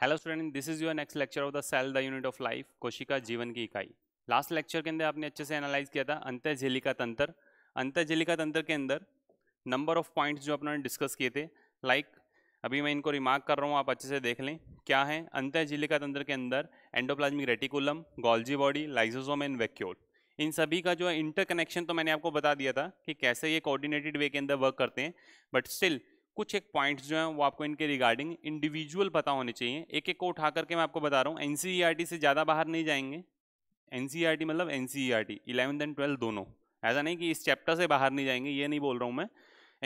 hello student this is your next lecture of the cell the unit of life कोशिका जीवन की इकाई last lecture के अंदर आपने अच्छे से एनालाइज किया था अंतर्झेलिका तंत्र अंतर्झेलिका तंत्र के अंदर नंबर ऑफ पॉइंट्स जो अपने डिस्कस किए थे लाइक like, अभी मैं इनको रिमार्क कर रहा हूँ आप अच्छे से देख लें क्या है अंतर्झिलिका तंत्र के अंदर endoplasmic reticulum Golgi body lysosome and vacuole इन सभी का जो है इंटरकनेक्शन तो मैंने आपको बता दिया था कि कैसे ये कोऑर्डिनेटेड वे के अंदर वर्क करते हैं बट स्टिल कुछ एक पॉइंट्स जो हैं वो आपको इनके रिगार्डिंग इंडिविजुअल पता होने चाहिए एक एक को उठा करके मैं आपको बता रहा हूँ एन e से ज़्यादा बाहर नहीं जाएंगे एन e मतलब N C eleventh and twelfth दोनों ऐसा नहीं कि इस चैप्टर से बाहर नहीं जाएंगे ये नहीं बोल रहा हूँ मैं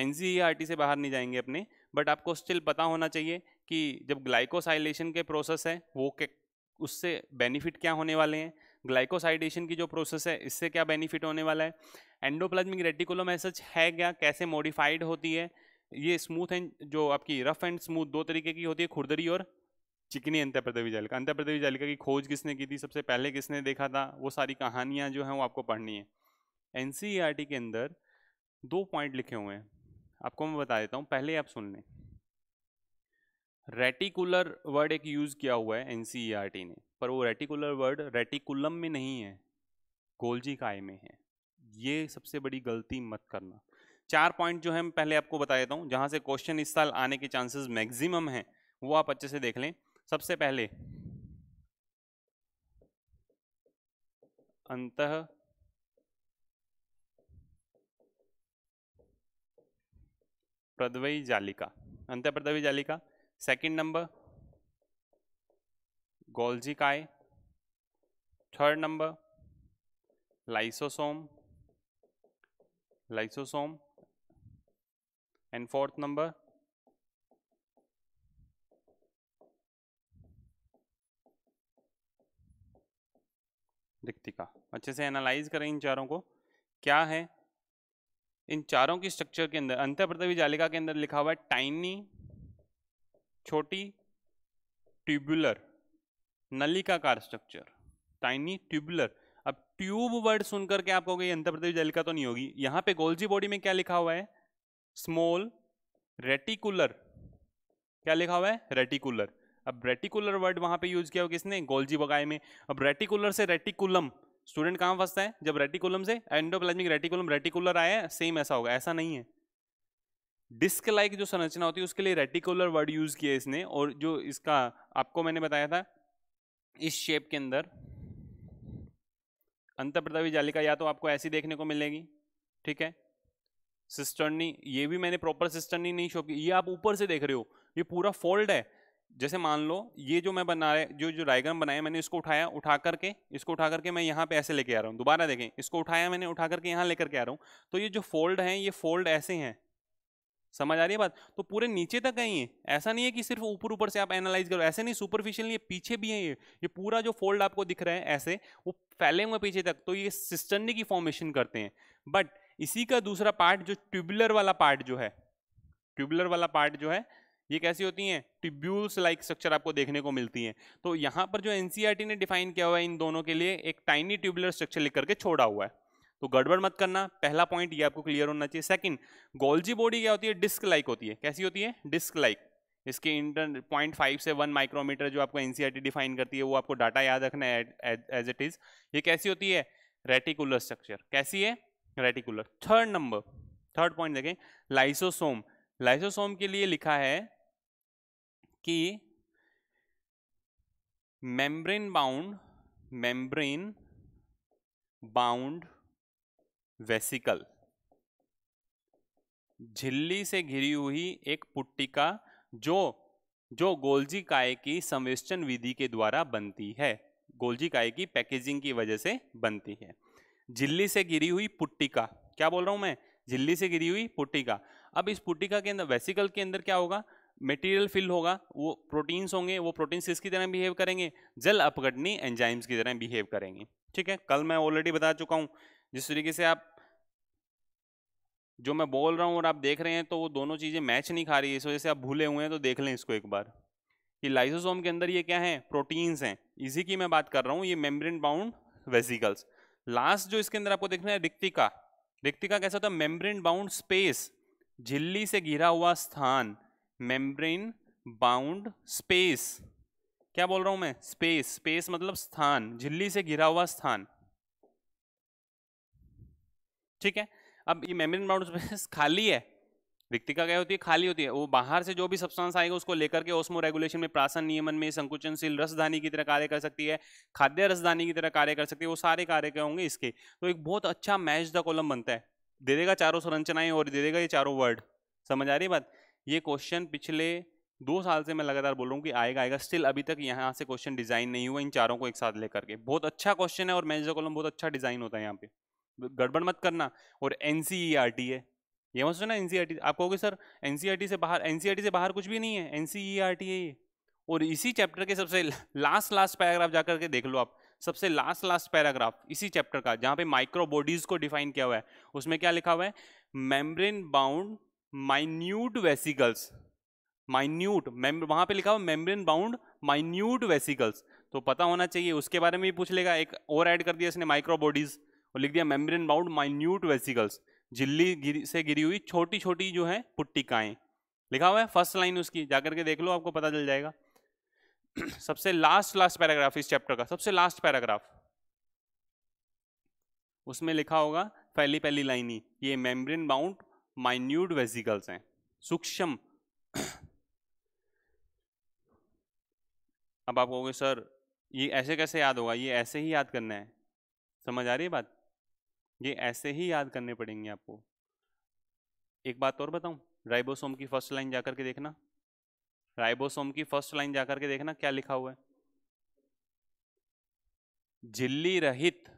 एन e से बाहर नहीं जाएंगे अपने बट आपको स्टिल पता होना चाहिए कि जब ग्लाइकोसाइलेशन के प्रोसेस है वो उससे बेनिफिट क्या होने वाले हैं ग्लाइकोसाइडेशन की जो प्रोसेस है इससे क्या बेनिफिट होने वाला है एंडोप्लाज्मिक रेटिकुलम एसच है क्या कैसे मॉडिफाइड होती है ये स्मूथ एंड जो आपकी रफ एंड स्मूथ दो तरीके की होती है खुरदरी और चिकनी अंत्य प्रदेवी जालिका अंत्य प्रदेवी जालिका की खोज किसने की थी सबसे पहले किसने देखा था वो सारी कहानियाँ जो हैं वो आपको पढ़नी है एन के अंदर दो पॉइंट लिखे हुए हैं आपको मैं बता देता हूँ पहले आप सुन लें रेटिकुलर वर्ड एक यूज़ किया हुआ है एन ने पर वो रेटिकुलर वर्ड रेटिकुलम में नहीं है गोल्जी काय में है ये सबसे बड़ी गलती मत करना चार पॉइंट जो है मैं पहले आपको बता देता हूँ जहाँ से क्वेश्चन इस साल आने के चांसेस मैक्सिमम हैं वो आप अच्छे से देख लें सबसे पहले अंत प्रदवई जालिका अंत प्रद्वी जालिका सेकंड नंबर गोल्जी काय third number lysosome lysosome and fourth number रिक्तिका अच्छे से एनालाइज करें इन चारों को क्या है इन चारों की स्ट्रक्चर के अंदर अंतर प्रतवी जालिका के अंदर लिखा हुआ है टाइनी छोटी ट्यूबुलर नलिकाकार स्ट्रक्चर टाइनी ट्यूबुलर अब ट्यूब वर्ड सुनकर के आप कहोगे अंतर प्रतवी जालिका तो नहीं होगी यहाँ पे गोल्जी बॉडी में क्या लिखा हुआ है स्मॉल रेटिकुलर क्या लिखा हुआ है रेटिकुलर अब रेटिकुलर वर्ड वहां पे यूज किया हुआ किसने गोल्जी बगाए में अब रेटिकुलर से रेटिकुलम स्टूडेंट कहां फंसता है जब रेटिकुलम से एंडोप्लाज्मिक रेटिकुलम रेटिकुलर आया सेम ऐसा होगा ऐसा नहीं है डिस्क लाइक जो संरचना होती है उसके लिए रेटिकुलर वर्ड यूज किया इसने और जो इसका आपको मैंने बताया था इस शेप के अंदर अंत जालिका या तो आपको ऐसी देखने को मिलेगी ठीक है सिस्टर्नी ये भी मैंने प्रॉपर सिस्टर्नी नहीं शो की ये आप ऊपर से देख रहे हो ये पूरा फोल्ड है जैसे मान लो ये जो मैं बना रहा जो जो डायग्राम बनाया मैंने इसको उठाया उठा करके इसको उठा करके मैं यहाँ पे ऐसे लेके आ रहा हूँ दोबारा देखें इसको उठाया मैंने उठा करके यहाँ लेकर के आ रहा हूँ तो ये जो फोल्ड हैं ये फोल्ड ऐसे हैं समझ आ रही है बात तो पूरे नीचे तक है ये ऐसा नहीं है कि सिर्फ ऊपर ऊपर से आप एनालाइज करो ऐसे नहीं सुपरफिशियल ये पीछे भी है ये ये पूरा जो फोल्ड आपको दिख रहा है ऐसे वो फैले हुए पीछे तक तो ये सिस्टर्नी की फॉर्मेशन करते हैं बट इसी का दूसरा पार्ट जो ट्यूबुलर वाला पार्ट जो है ट्यूबुलर वाला पार्ट जो है ये कैसी होती हैं ट्यूब्यूल्स लाइक स्ट्रक्चर आपको देखने को मिलती हैं तो यहाँ पर जो एनसीईआरटी e ने डिफाइन किया हुआ है इन दोनों के लिए एक टाइनी ट्यूबुलर स्ट्रक्चर लिख करके छोड़ा हुआ है तो गड़बड़ मत करना पहला पॉइंट ये आपको क्लियर होना चाहिए सेकंड गोल्जी बॉडी क्या होती है डिस्क लाइक होती है कैसी होती है डिस्क लाइक इसके इंटर पॉइंट फाइव से वन माइक्रोमीटर जो आपको एनसीईआरटी डिफाइन e करती है वो आपको डाटा याद रखना है एज इट इज ये कैसी होती है रेटिकुलर स्ट्रक्चर कैसी है reticular third number third point देखें लाइसोसोम लाइसोसोम के लिए लिखा है कि membrane bound membrane bound vesicle झिल्ली से घिरी हुई एक पुट्टिका जो जो गोल्जी काय की संवेष्टन विधि के द्वारा बनती है गोल्जी काय की पैकेजिंग की वजह से बनती है झिल्ली से गिरी हुई पुट्टिका क्या बोल रहा हूँ मैं झिल्ली से गिरी हुई पुट्टिका अब इस पुट्टिका के अंदर वेसिकल के अंदर क्या होगा मटेरियल फिल होगा वो प्रोटीन्स होंगे वो प्रोटीन्स किसकी तरह बिहेव करेंगे जल अपगटनी एंजाइम्स की तरह बिहेव करेंगे ठीक है कल मैं ऑलरेडी बता चुका हूँ जिस तरीके से आप जो मैं बोल रहा हूँ और आप देख रहे हैं तो वो दोनों चीज़ें मैच नहीं खा रही है इस वजह से आप भूले हुए हैं तो देख लें इसको एक बार कि लाइसोसोम के अंदर ये क्या है प्रोटीन्स हैं इसी की मैं बात कर रहा हूँ ये मेम्ब्रेन बाउंड वेसिकल्स लास्ट जो इसके अंदर आपको देखना है रिक्तिका रिक्तिका कैसा होता है मेम्ब्रेन बाउंड स्पेस झिल्ली से घिरा हुआ स्थान मेम्ब्रेन बाउंड स्पेस क्या बोल रहा हूं मैं स्पेस स्पेस मतलब स्थान झिल्ली से घिरा हुआ स्थान ठीक है अब ये मेम्ब्रेन बाउंड स्पेस खाली है रिक्तिका क्या होती है खाली होती है वो बाहर से जो भी सब्सटेंस आएगा उसको लेकर के ओस्मो रेगुलेशन में प्रासन नियमन में संकुचनशील रसधानी की तरह कार्य कर सकती है खाद्य रसधानी की तरह कार्य कर सकती है वो सारे कार्य क्या होंगे इसके तो एक बहुत अच्छा मैच द कॉलम बनता है दे देगा चारों संरचनाएं और दे देगा ये चारों वर्ड समझ आ रही बात ये क्वेश्चन पिछले दो साल से मैं लगातार बोल रहा हूँ कि आएगा आएगा स्टिल अभी तक यहाँ से क्वेश्चन डिजाइन नहीं हुआ इन चारों को एक साथ लेकर के बहुत अच्छा क्वेश्चन है और मैच द कॉलम बहुत अच्छा डिजाइन होता है यहाँ पे गड़बड़ मत करना और एन e है ये मत सोचना एनसीईआरटी e आप कहोगे सर एनसीईआरटी e से बाहर एनसीईआरटी e से बाहर कुछ भी नहीं है एनसीईआरटी है ये और इसी चैप्टर के सबसे लास्ट लास्ट पैराग्राफ जाकर के देख लो आप सबसे लास्ट लास्ट पैराग्राफ इसी चैप्टर का जहाँ पे माइक्रोबॉडीज को डिफाइन किया हुआ है उसमें क्या लिखा हुआ है membrane bound minute vesicles minute वहाँ पे लिखा हुआ मेम्ब्रेन बाउंड माइन्यूट वेसिकल्स तो पता होना चाहिए उसके बारे में भी पूछ लेगा एक और ऐड कर दिया इसने माइक्रोबॉडीज और लिख दिया मेम्ब्रेन बाउंड माइन्यूट वेसिकल्स झिल्ली गिर, से गिरी हुई छोटी छोटी जो है पुट्टिकाएँ लिखा हुआ है फर्स्ट लाइन उसकी जाकर के देख लो आपको पता चल जाएगा सबसे लास्ट लास्ट पैराग्राफ इस चैप्टर का सबसे लास्ट पैराग्राफ उसमें लिखा होगा पहली पहली लाइन ही ये मेम्ब्रेन बाउंड माइन्यूट वेजिकल्स हैं सूक्ष्म अब आप कहोगे सर ये ऐसे कैसे याद होगा ये ऐसे ही याद करना है समझ आ रही है बात ये ऐसे ही याद करने पड़ेंगे आपको एक बात और बताऊं राइबोसोम की फर्स्ट लाइन जाकर के देखना राइबोसोम की फर्स्ट लाइन जाकर के देखना क्या लिखा हुआ है झिल्ली रहित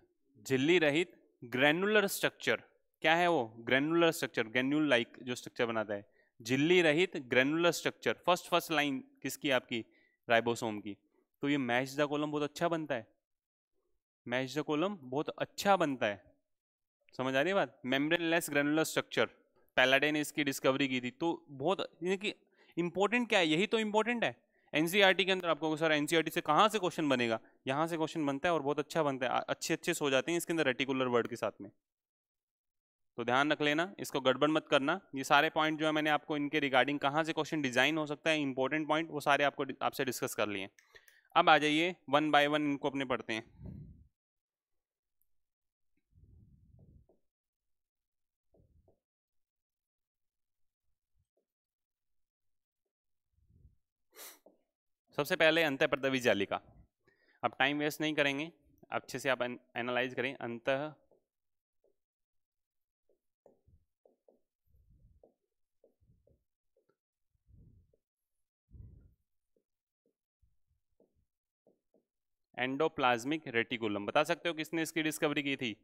झिल्ली रहित ग्रेनुलर स्ट्रक्चर क्या है वो ग्रेनुलर स्ट्रक्चर ग्रेन्यूल लाइक जो स्ट्रक्चर बनाता है झिल्ली रहित granular structure first first line किसकी आपकी राइबोसोम की तो ये मैच द कोलम बहुत अच्छा बनता है मैच द कोलम बहुत अच्छा बनता है समझ आ रही है बात membrane less granular structure Palade ने इसकी डिस्कवरी की थी तो बहुत इनकी कि इंपॉर्टेंट क्या है यही तो इंपॉर्टेंट है एनसीईआरटी e के अंदर आपको सर एनसीईआरटी e से कहाँ से क्वेश्चन बनेगा यहाँ से क्वेश्चन बनता है और बहुत अच्छा बनता है अच्छे अच्छे सो जाते हैं इसके अंदर रेटिकुलर वर्ड के साथ में तो ध्यान रख लेना इसको गड़बड़ मत करना ये सारे पॉइंट जो है मैंने आपको इनके रिगार्डिंग कहाँ से क्वेश्चन डिजाइन हो सकता है इंपॉर्टेंट पॉइंट वो सारे आपको आपसे डिस्कस कर लिए अब आ जाइए वन बाय वन इनको अपने पढ़ते हैं सबसे पहले अंत प्रदवी जालिका अब टाइम वेस्ट नहीं करेंगे अच्छे से आप एनालाइज करें अंत एंडोप्लाज्मिक रेटिकुलम बता सकते हो किसने इसकी डिस्कवरी की थी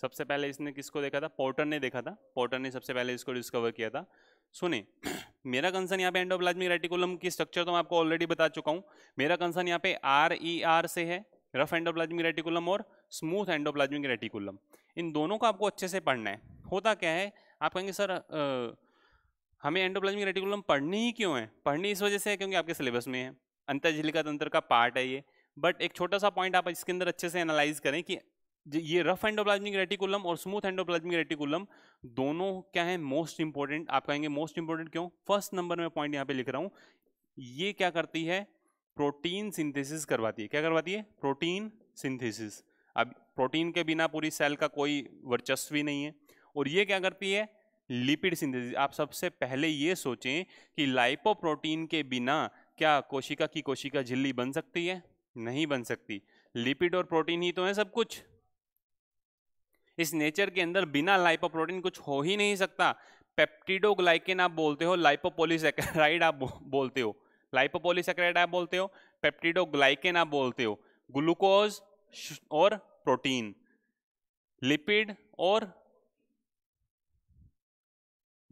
सबसे पहले इसने किसको देखा था पोर्टर ने देखा था पोर्टर ने सबसे पहले इसको डिस्कवर किया था सुने मेरा कंसर्न यहाँ पे एंडोप्लाज्मिक रेटिकुलम की स्ट्रक्चर तो मैं आपको ऑलरेडी बता चुका हूँ मेरा कंसर्न यहाँ पे आर ई आर से है रफ एंडोप्लाज्मिक रेटिकुलम और स्मूथ एंडोप्लाज्मिक रेटिकुलम इन दोनों को आपको अच्छे से पढ़ना है होता क्या है आप कहेंगे सर आ, हमें एंडोप्लाज्मिक रेटिकुलम पढ़नी ही क्यों है पढ़नी इस वजह से है क्योंकि आपके सिलेबस में है अंतर्झिलिका तंत्र का पार्ट है ये बट एक छोटा सा पॉइंट आप इसके अंदर अच्छे से एनालाइज करें कि ये रफ एंडोप्लाज्मिक रेटिकुलम और स्मूथ एंडोप्लाज्मिक रेटिकुलम दोनों क्या है मोस्ट इंपॉर्टेंट आप कहेंगे मोस्ट इंपॉर्टेंट क्यों फर्स्ट नंबर में पॉइंट यहाँ पे लिख रहा हूँ ये क्या करती है प्रोटीन सिंथेसिस करवाती है क्या करवाती है प्रोटीन सिंथेसिस अब प्रोटीन के बिना पूरी सेल का कोई वर्चस्व भी नहीं है और ये क्या करती है लिपिड सिंथेसिस आप सबसे पहले ये सोचें कि लाइपोप्रोटीन के बिना क्या कोशिका की कोशिका झिल्ली बन सकती है नहीं बन सकती लिपिड और प्रोटीन ही तो है सब कुछ इस नेचर के अंदर बिना लाइपोप्रोटीन कुछ हो ही नहीं सकता पेप्टिडोग्लाइकेन आप बोलते हो लाइपोपोलीसेक्राइड आप बोलते हो लाइपोपोलीसेक्राइड आप बोलते हो पेप्टिडोग्लाइकेन आप बोलते हो ग्लूकोज और प्रोटीन लिपिड और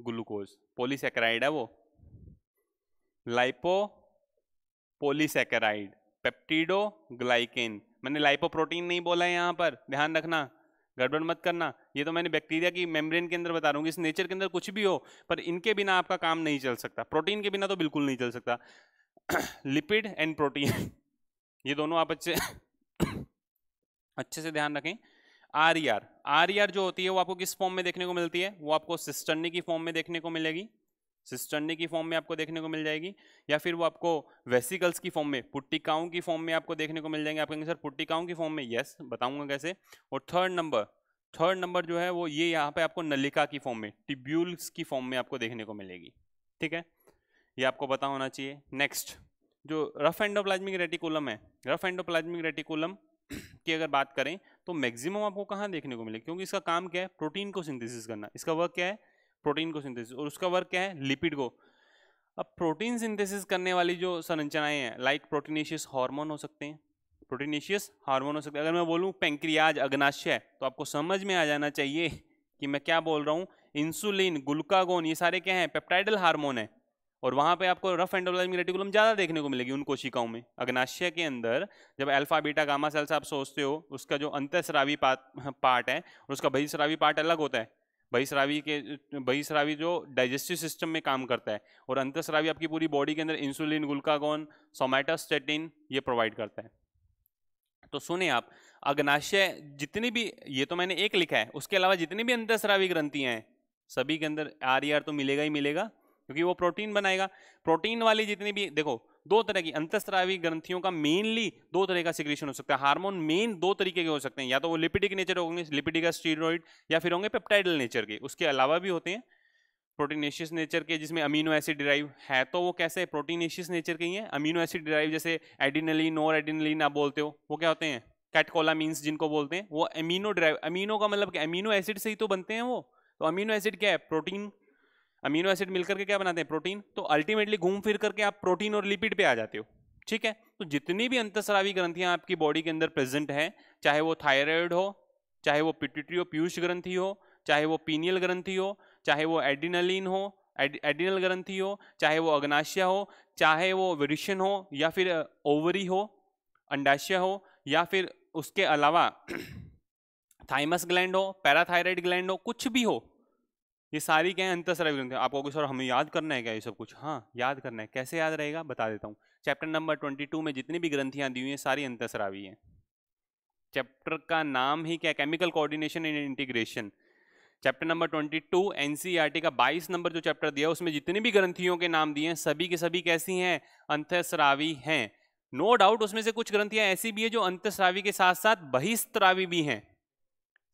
ग्लूकोज पोलीसेक्राइड है वो लाइपो पोलीसेक्राइड पेप्टिडो ग्लाइकेन मैंने लाइपोप्रोटीन नहीं बोला है यहाँ पर ध्यान रखना गड़बड़ मत करना ये तो मैंने बैक्टीरिया की मेम्ब्रेन के अंदर बता रहा हूँ इस नेचर के अंदर कुछ भी हो पर इनके बिना आपका काम नहीं चल सकता प्रोटीन के बिना तो बिल्कुल नहीं चल सकता लिपिड एंड प्रोटीन ये दोनों आप अच्छे अच्छे से ध्यान रखें R E R R E R जो होती है वो आपको किस फॉर्म में देखने को मिलती है वो आपको सिस्टर्नी की फॉर्म में देखने को मिलेगी सिस्टर्नी की फॉर्म में आपको देखने को मिल जाएगी या फिर वो आपको वेसिकल्स की फॉर्म में पुट्टिकाओं की फॉर्म में आपको देखने को मिल जाएंगे आप कहेंगे सर पुट्टिकाओं की फॉर्म में यस बताऊंगा कैसे और थर्ड नंबर थर्ड नंबर जो है वो ये यहाँ पे आपको नलिका की फॉर्म में टिब्यूल्स की फॉर्म में आपको देखने को मिलेगी ठीक है ये आपको पता होना चाहिए नेक्स्ट जो रफ एंडोप्लाज्मिक रेटिकुलम है रफ एंडोप्लाज्मिक रेटिकुलम की अगर बात करें तो मैक्सिमम आपको कहाँ देखने को मिलेगी क्योंकि इसका काम क्या है प्रोटीन को सिंथेसिस करना इसका वर्क क्या है प्रोटीन को सिंथेसिस और उसका वर्क क्या है लिपिड को अब प्रोटीन सिंथेसिस करने वाली जो संरचनाएं हैं लाइक प्रोटीनेशियस हार्मोन हो सकते हैं प्रोटीनेशियस हार्मोन हो सकते हैं अगर मैं बोलूँ पेंक्रियाज अग्नाशय तो आपको समझ में आ जाना चाहिए कि मैं क्या बोल रहा हूँ इंसुलिन ग्लूकागोन ये सारे क्या हैं पेप्टाइडल हार्मोन है और वहाँ पे आपको रफ एंडोप्लाज्मिक रेटिकुलम ज़्यादा देखने को मिलेगी उन कोशिकाओं में अग्नाशय के अंदर जब अल्फा बीटा गामा सेल्स आप सोचते हो उसका जो अंतः पार्ट है और उसका बहिश्रावी पार्ट अलग होता है बहिश्रावी के बहिश्रावी जो डाइजेस्टिव सिस्टम में काम करता है और अंतस्रावी आपकी पूरी बॉडी के अंदर इंसुलिन ग्लूकागोन सोमैटास्टेटिन ये प्रोवाइड करता है तो सुने आप अग्नाशय जितनी भी ये तो मैंने एक लिखा है उसके अलावा जितनी भी अंतस्रावी ग्रंथियाँ हैं सभी के अंदर आर तो मिलेगा ही मिलेगा क्योंकि वो प्रोटीन बनाएगा प्रोटीन वाली जितनी भी देखो दो तरह की अंतस्त्रावी ग्रंथियों का मेनली दो तरह का सिक्रेशन हो सकता है हार्मोन मेन दो तरीके के हो सकते हैं या तो वो लिपिडिक नेचर होंगे लिपिडिक स्टीरोइड या फिर होंगे पेप्टाइडल नेचर के उसके अलावा भी होते हैं प्रोटीनेशियस नेचर के जिसमें अमीनो एसिड डिराइव है तो वो कैसे प्रोटीनेशियस नेचर के ही हैं अमीनो एसिड डिराइव जैसे एडिनलिन और एडिनलिन आप बोलते हो वो क्या होते हैं कैटकोला मीन्स जिनको बोलते हैं वो अमीनो डिराइव अमीनो का मतलब अमीनो एसिड से ही तो बनते हैं वो तो अमीनो एसिड क्या है प्रोटीन अमीनो एसिड मिलकर के क्या बनाते हैं प्रोटीन तो अल्टीमेटली घूम फिर करके आप प्रोटीन और लिपिड पे आ जाते हो ठीक है तो जितनी भी अंतस्रावी ग्रंथियां आपकी बॉडी के अंदर प्रेजेंट हैं चाहे वो थायराइड हो चाहे वो पिट्यूटरी पीयूष ग्रंथि हो चाहे वो पीनियल ग्रंथि हो चाहे वो एडिनलिन हो एडिनल ग्रंथि हो चाहे वो अग्नाशिया हो चाहे वो वरिशन हो या फिर ओवरी हो अंडाशिया हो या फिर उसके अलावा थाइमस ग्लैंड हो पैराथायराइड ग्लैंड हो कुछ भी हो ये सारी क्या है अंतसरा ग्रंथि आपको कि सर हमें याद करना है क्या ये सब कुछ हाँ याद करना है कैसे याद रहेगा बता देता हूँ चैप्टर नंबर ट्वेंटी टू में जितनी भी ग्रंथियाँ दी हुई हैं सारी अंतसरावी हैं चैप्टर का नाम ही क्या chemical coordination and integration chapter number twenty two NCERT का बाईस नंबर जो चैप्टर दिया उसमें जितनी भी ग्रंथियों के नाम दिए हैं सभी के सभी कैसी हैं अंतस्रावी हैं नो डाउट उसमें से कुछ ग्रंथियाँ ऐसी भी है जो अंतस्रावी के साथ साथ बहिस्त्रावी भी हैं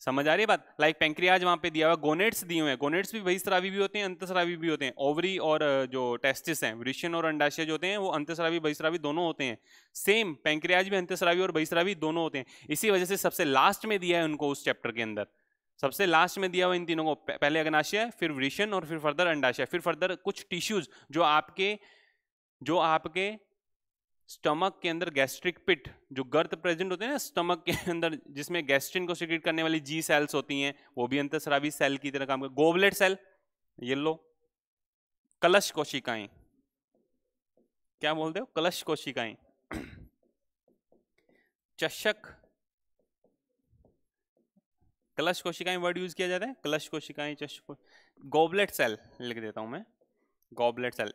समझ आ रही है बात लाइक पेंक्रियाज वहाँ पे दिया हुआ गोनेट्स दिए हुए हैं गोनेट्स भी वही शराबी भी होते हैं अंतस्रावी भी होते हैं ओवरी और जो टेस्टिस हैं वृषण और अंडाशय जो होते हैं वो अंतस्रावी बहिस्रावी दोनों होते हैं सेम पेंक्रियाज भी अंतस्रावी और बहिस्रावी दोनों होते हैं इसी वजह से सबसे लास्ट में दिया है उनको उस चैप्टर के अंदर सबसे लास्ट में दिया हुआ इन तीनों को पहले अग्नाशय फिर वृषण और फिर फर्दर अंडाशय फिर फर्दर कुछ टिश्यूज जो आपके जो आपके स्टमक के अंदर गैस्ट्रिक पिट जो गर्त प्रेजेंट होते हैं ना स्टमक के अंदर जिसमें गैस्ट्रिन को सिक्रेट करने वाली जी सेल्स होती हैं वो भी अंतस्रावी सेल की तरह काम कर गोबलेट सेल येलो कलश कोशिकाएं क्या बोलते हो कलश कोशिकाएं चषक कलश कोशिकाएं वर्ड यूज किया जाता है कलश कोशिकाएं चषक गोबलेट सेल लिख देता हूं मैं गोबलेट सेल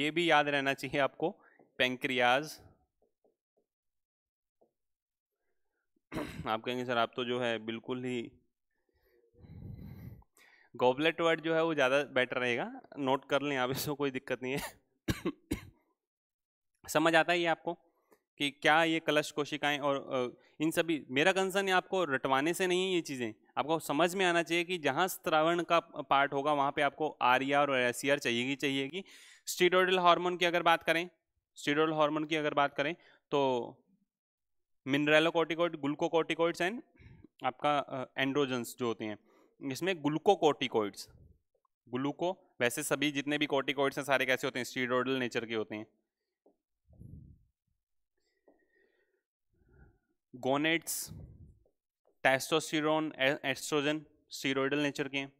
ये भी याद रहना चाहिए आपको पेंक्रियाज आप कहेंगे सर आप तो जो है बिल्कुल ही गोबलेट वर्ड जो है वो ज़्यादा बेटर रहेगा नोट कर लें आप इसमें कोई दिक्कत नहीं है समझ आता है ये आपको कि क्या ये कलश कोशिकाएं और इन सभी मेरा कंसर्न है आपको रटवाने से नहीं है ये चीज़ें आपको समझ में आना चाहिए कि जहाँ स्त्रावण का पार्ट होगा वहाँ पे आपको आरिया और एसियर चाहिएगी चाहिएगी स्टीरोडल हार्मोन की अगर बात करें स्टीरोल हार्मोन की अगर बात करें तो मिनरलोकोटिकोइड ग्लूकोकोटिकोइड्स एंड आपका एंड्रोजन्स जो होते हैं इसमें ग्लूकोकोटिकोइड्स ग्लूको वैसे सभी जितने भी कोटिकोइड्स हैं सारे कैसे होते हैं स्टीरोडल नेचर के होते हैं gonads testosterone oestrogen steroidal nature के हैं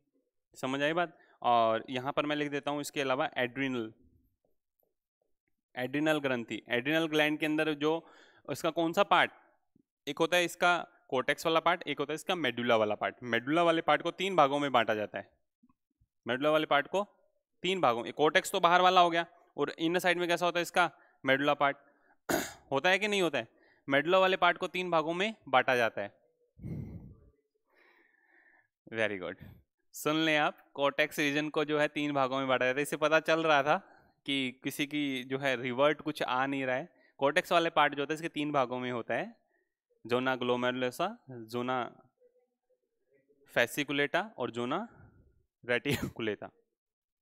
समझ आई बात और यहाँ पर मैं लिख देता हूँ इसके अलावा एड्रिनल एड्रिनल ग्रंथि एड्रिनल ग्लैंड के अंदर जो इसका कौन सा पार्ट एक होता है इसका कोटेक्स वाला पार्ट एक होता है इसका मेडुला वाला पार्ट मेडुला वाले पार्ट को तीन भागों में बांटा जाता है मेडुला वाले पार्ट को तीन भागों में कोटेक्स तो बाहर वाला हो गया और इन साइड में कैसा होता है इसका मेडुला पार्ट होता है कि नहीं होता है मेडुला वाले पार्ट को तीन भागों में बांटा जाता है वेरी गुड सुन लें आप कोटेक्स रीजन को जो है तीन भागों में बांटा जाता है इसे पता चल रहा था कि किसी की जो है रिवर्ट कुछ आ नहीं रहा है कोटेक्स वाले पार्ट जो होता है इसके तीन भागों में होता है जोना ग्लोमेरुलसा जोना फैसिकुलेटा और जोना रेटिकुलेटा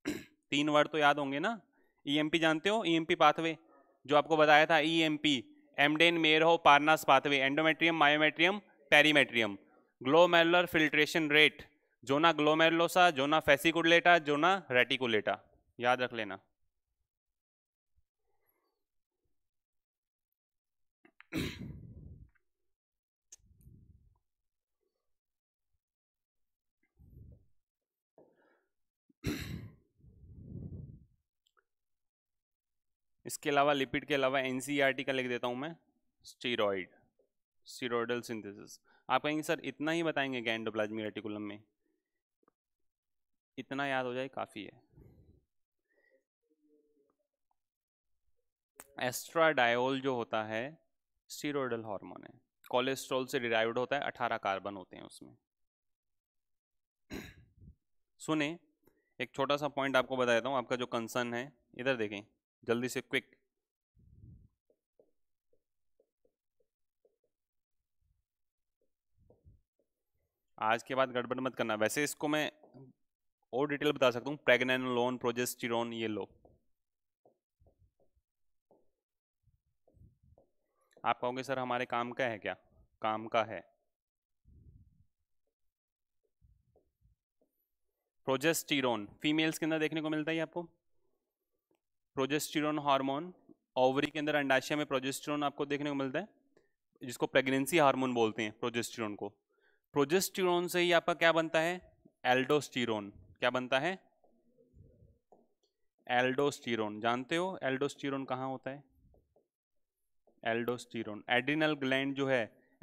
तीन वर्ड तो याद होंगे ना ईएमपी e जानते हो ईएमपी e पाथवे जो आपको बताया था EMP Embden Meyerhof Parnas pathway endometrium myometrium perimetrium glomerular filtration rate zona glomerulosa zona fasciculata zona reticulata याद रख लेना इसके अलावा लिपिड के अलावा एनसीईआरटी e का लिख देता हूं मैं स्टीरोइड स्टीरोडल सिंथेसिस आप कहेंगे सर इतना ही बताएंगे क्या एंडोप्लाज्मिक रेटिकुलम में इतना याद हो जाए काफ़ी है एस्ट्राडायोल जो होता है स्टीरोडल हार्मोन है कोलेस्ट्रॉल से डिराइव्ड होता है अठारह कार्बन होते हैं उसमें सुने एक छोटा सा पॉइंट आपको बता देता हूँ आपका जो कंसर्न है इधर देखें जल्दी से क्विक आज के बाद गड़बड़ मत करना वैसे इसको मैं और डिटेल बता सकता हूँ प्रेगनेनोलोन प्रोजेस्टिरोन ये लो आप कहोगे सर हमारे काम का है क्या काम का है प्रोजेस्टिरोन फीमेल्स के अंदर देखने को मिलता है आपको प्रोजेस्टिरोन हार्मोन ओवरी के अंदर अंडाशय में प्रोजेस्टिरोन आपको देखने को मिलता है जिसको प्रेगनेंसी हार्मोन बोलते हैं प्रोजेस्टिरोन को प्रोजेस्टिरोन से ही आपका क्या बनता है एल्डोस्टिरोन क्या बनता है एल्डोस्टिरोन जानते हो एल्डोस्टिरोन कहाँ होता है एल्डोस्टिरोन एड्रिनल ग्लैंड जो है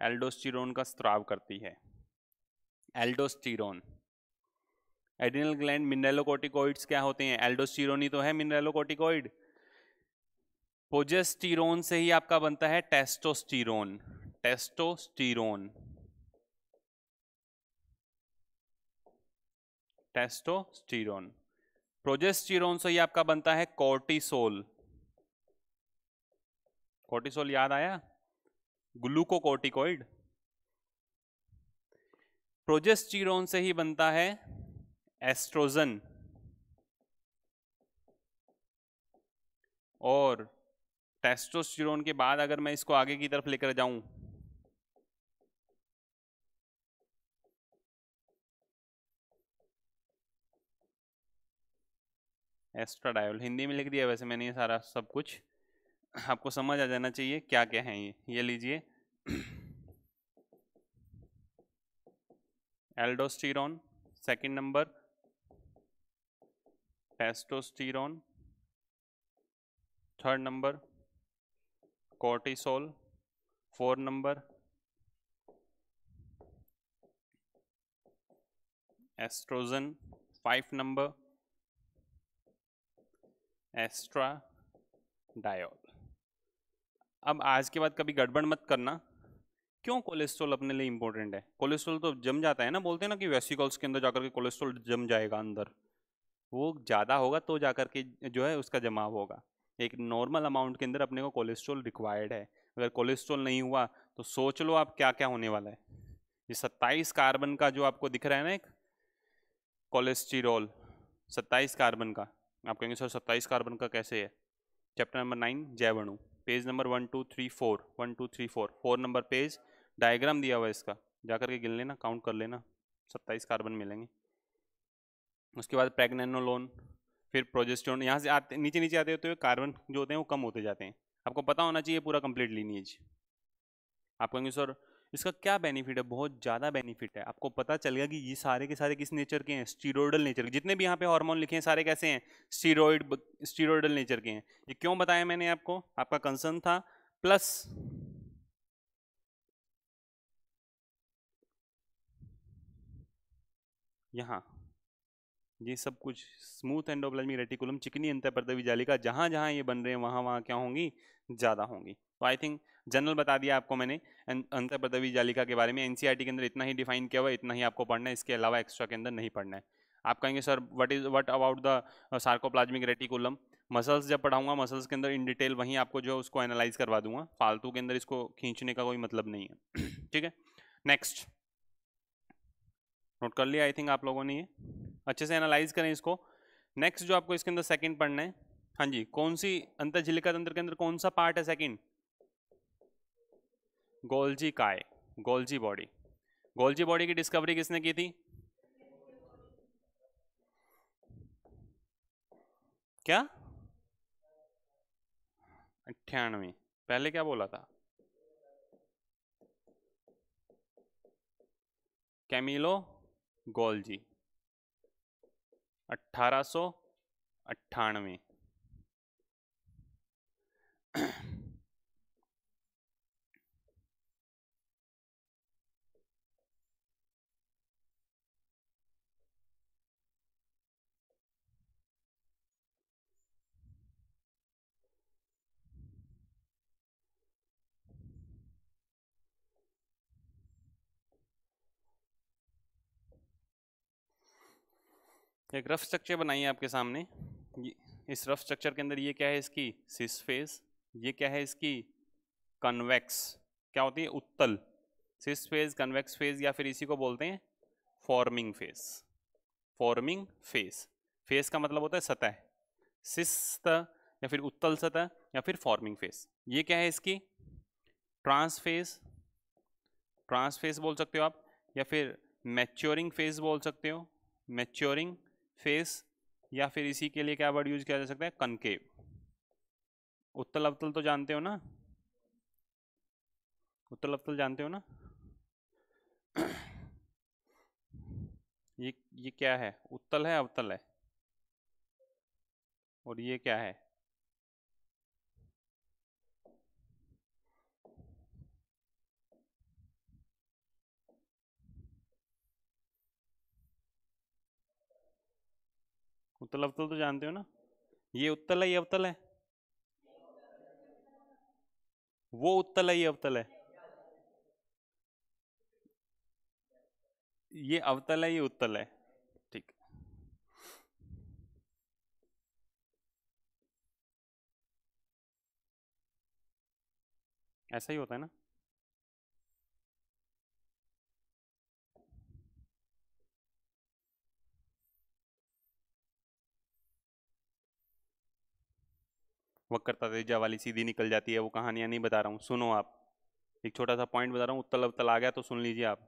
एल्डोस्टिरोन का स्त्राव करती है एल्डोस्टिरोन एड्रिनल ग्लैंड मिनरलोकोटिकॉइड्स क्या होते हैं एल्डोस्टिरोन ही तो है मिनरलोकोटिकॉइड पोजेस्टिरोन से ही आपका बनता है टेस्टोस्टिरोन टेस्टोस्टिरोन टेस्टोस्टिरोन प्रोजेस्टिरोन से ही आपका बनता है कोर्टिसोल कोर्टिसोल याद आया ग्लूकोकोर्टिकोइड प्रोजेस्टिरोन से ही बनता है एस्ट्रोजन और टेस्टोस्टेरोन के बाद अगर मैं इसको आगे की तरफ लेकर जाऊं एस्ट्राडायोल हिंदी में लिख दिया वैसे मैंने ये सारा सब कुछ आपको समझ आ जाना चाहिए क्या क्या है ये ये लीजिए aldosterone second number testosterone third number cortisol four number oestrogen five number oestradiol अब आज के बाद कभी गड़बड़ मत करना क्यों कोलेस्ट्रॉल अपने लिए इंपॉर्टेंट है कोलेस्ट्रॉल तो जम जाता है ना बोलते हैं ना कि वेसिकल्स के अंदर जाकर के कोलेस्ट्रॉल जम जाएगा अंदर वो ज़्यादा होगा तो जाकर के जो है उसका जमाव होगा एक नॉर्मल अमाउंट के अंदर अपने को कोलेस्ट्रॉल रिक्वायर्ड है अगर कोलेस्ट्रॉल नहीं हुआ तो सोच लो आप क्या क्या होने वाला है ये सत्ताईस कार्बन का जो आपको दिख रहा है ना एक कोलेस्टिरोल सत्ताईस कार्बन का आप कहेंगे सर सत्ताईस कार्बन का कैसे है चैप्टर नंबर नाइन जयवणु page number one two three four one two three four four number page diagram दिया हुआ है इसका जा करके गिन लेना काउंट कर लेना सत्ताईस कार्बन मिलेंगे उसके बाद प्रेगनेनोलोन फिर प्रोजेस्टोन यहाँ से आते नीचे नीचे आते होते हुए कार्बन जो होते हैं वो कम होते जाते हैं आपको पता होना चाहिए पूरा कंप्लीट लीनिएज आप कहेंगे सर इसका क्या बेनिफिट है बहुत ज़्यादा बेनिफिट है आपको पता चल गया कि ये सारे के सारे किस नेचर के हैं स्टीरोडल नेचर के जितने भी यहाँ पे हार्मोन लिखे हैं सारे कैसे हैं स्टीरोइड स्टीरोडल नेचर के हैं ये क्यों बताया मैंने आपको आपका कंसर्न था प्लस यहाँ ये सब कुछ स्मूथ एंडोप्लाज्मिक रेटिकुलम चिकनी अंतर परतवी जालिका जहाँ जहाँ ये बन रहे हैं वहाँ वहाँ क्या होंगी ज़्यादा होंगी तो आई थिंक जनरल बता दिया आपको मैंने अं-, अंतर पदवी जालिका के बारे में एनसीईआरटी के अंदर इतना ही डिफाइन किया हुआ है इतना ही आपको पढ़ना है इसके अलावा एक्स्ट्रा के अंदर नहीं पढ़ना है आप कहेंगे sir what is what about the sarcoplasmic reticulum muscles जब पढ़ाऊंगा मसल्स के अंदर इन डिटेल वहीं आपको जो है उसको एनालाइज करवा दूंगा फालतू के अंदर इसको खींचने का कोई मतलब नहीं है ठीक है नेक्स्ट नोट कर लिया आई थिंक आप लोगों ने ये अच्छे से एनालाइज करें इसको नेक्स्ट जो आपको इसके अंदर सेकेंड पढ़ना है हाँ जी कौन सी अंतर झिलिका तंत्र के अंदर कौन सा पार्ट है सेकेंड गोल्जी काय गोल्जी बॉडी गोल्जी बॉडी की डिस्कवरी किसने की थी क्या अट्ठानवे पहले क्या बोला था कैमिलो गोल्जी अट्ठारह सो अट्ठानवे एक रफ स्ट्रक्चर बनाइए आपके सामने इस रफ स्ट्रक्चर के अंदर ये क्या है इसकी सिस फेस ये क्या है इसकी कन्वेक्स क्या होती है उत्तल सिस फेज कन्वेक्स फेज या फिर इसी को बोलते हैं forming face forming face face का मतलब होता है सतह सिस्त या फिर उत्तल सतह या फिर फॉर्मिंग फेस ये क्या है इसकी ट्रांस ट्रांसफेस बोल सकते हो आप या फिर मैच्योरिंग फेस बोल सकते हो मैच्योरिंग फेस या फिर इसी के लिए क्या वर्ड यूज किया जा सकता है कनकेव उत्तल अवतल तो जानते हो ना उत्तल अवतल जानते हो ना ये ये क्या है उत्तल है अवतल है और ये क्या है उत्तल अवतल तो जानते हो ना ये उत्तल है ये अवतल है वो उत्तल है ये अवतल है ये अवतल है ये उत्तल है ठीक ऐसा ही होता है ना वक्रता तेजा वाली सीधी निकल जाती है वो कहानियाँ नहीं बता रहा हूँ सुनो आप एक छोटा सा पॉइंट बता रहा हूँ उत्तल अवतल आ गया तो सुन लीजिए आप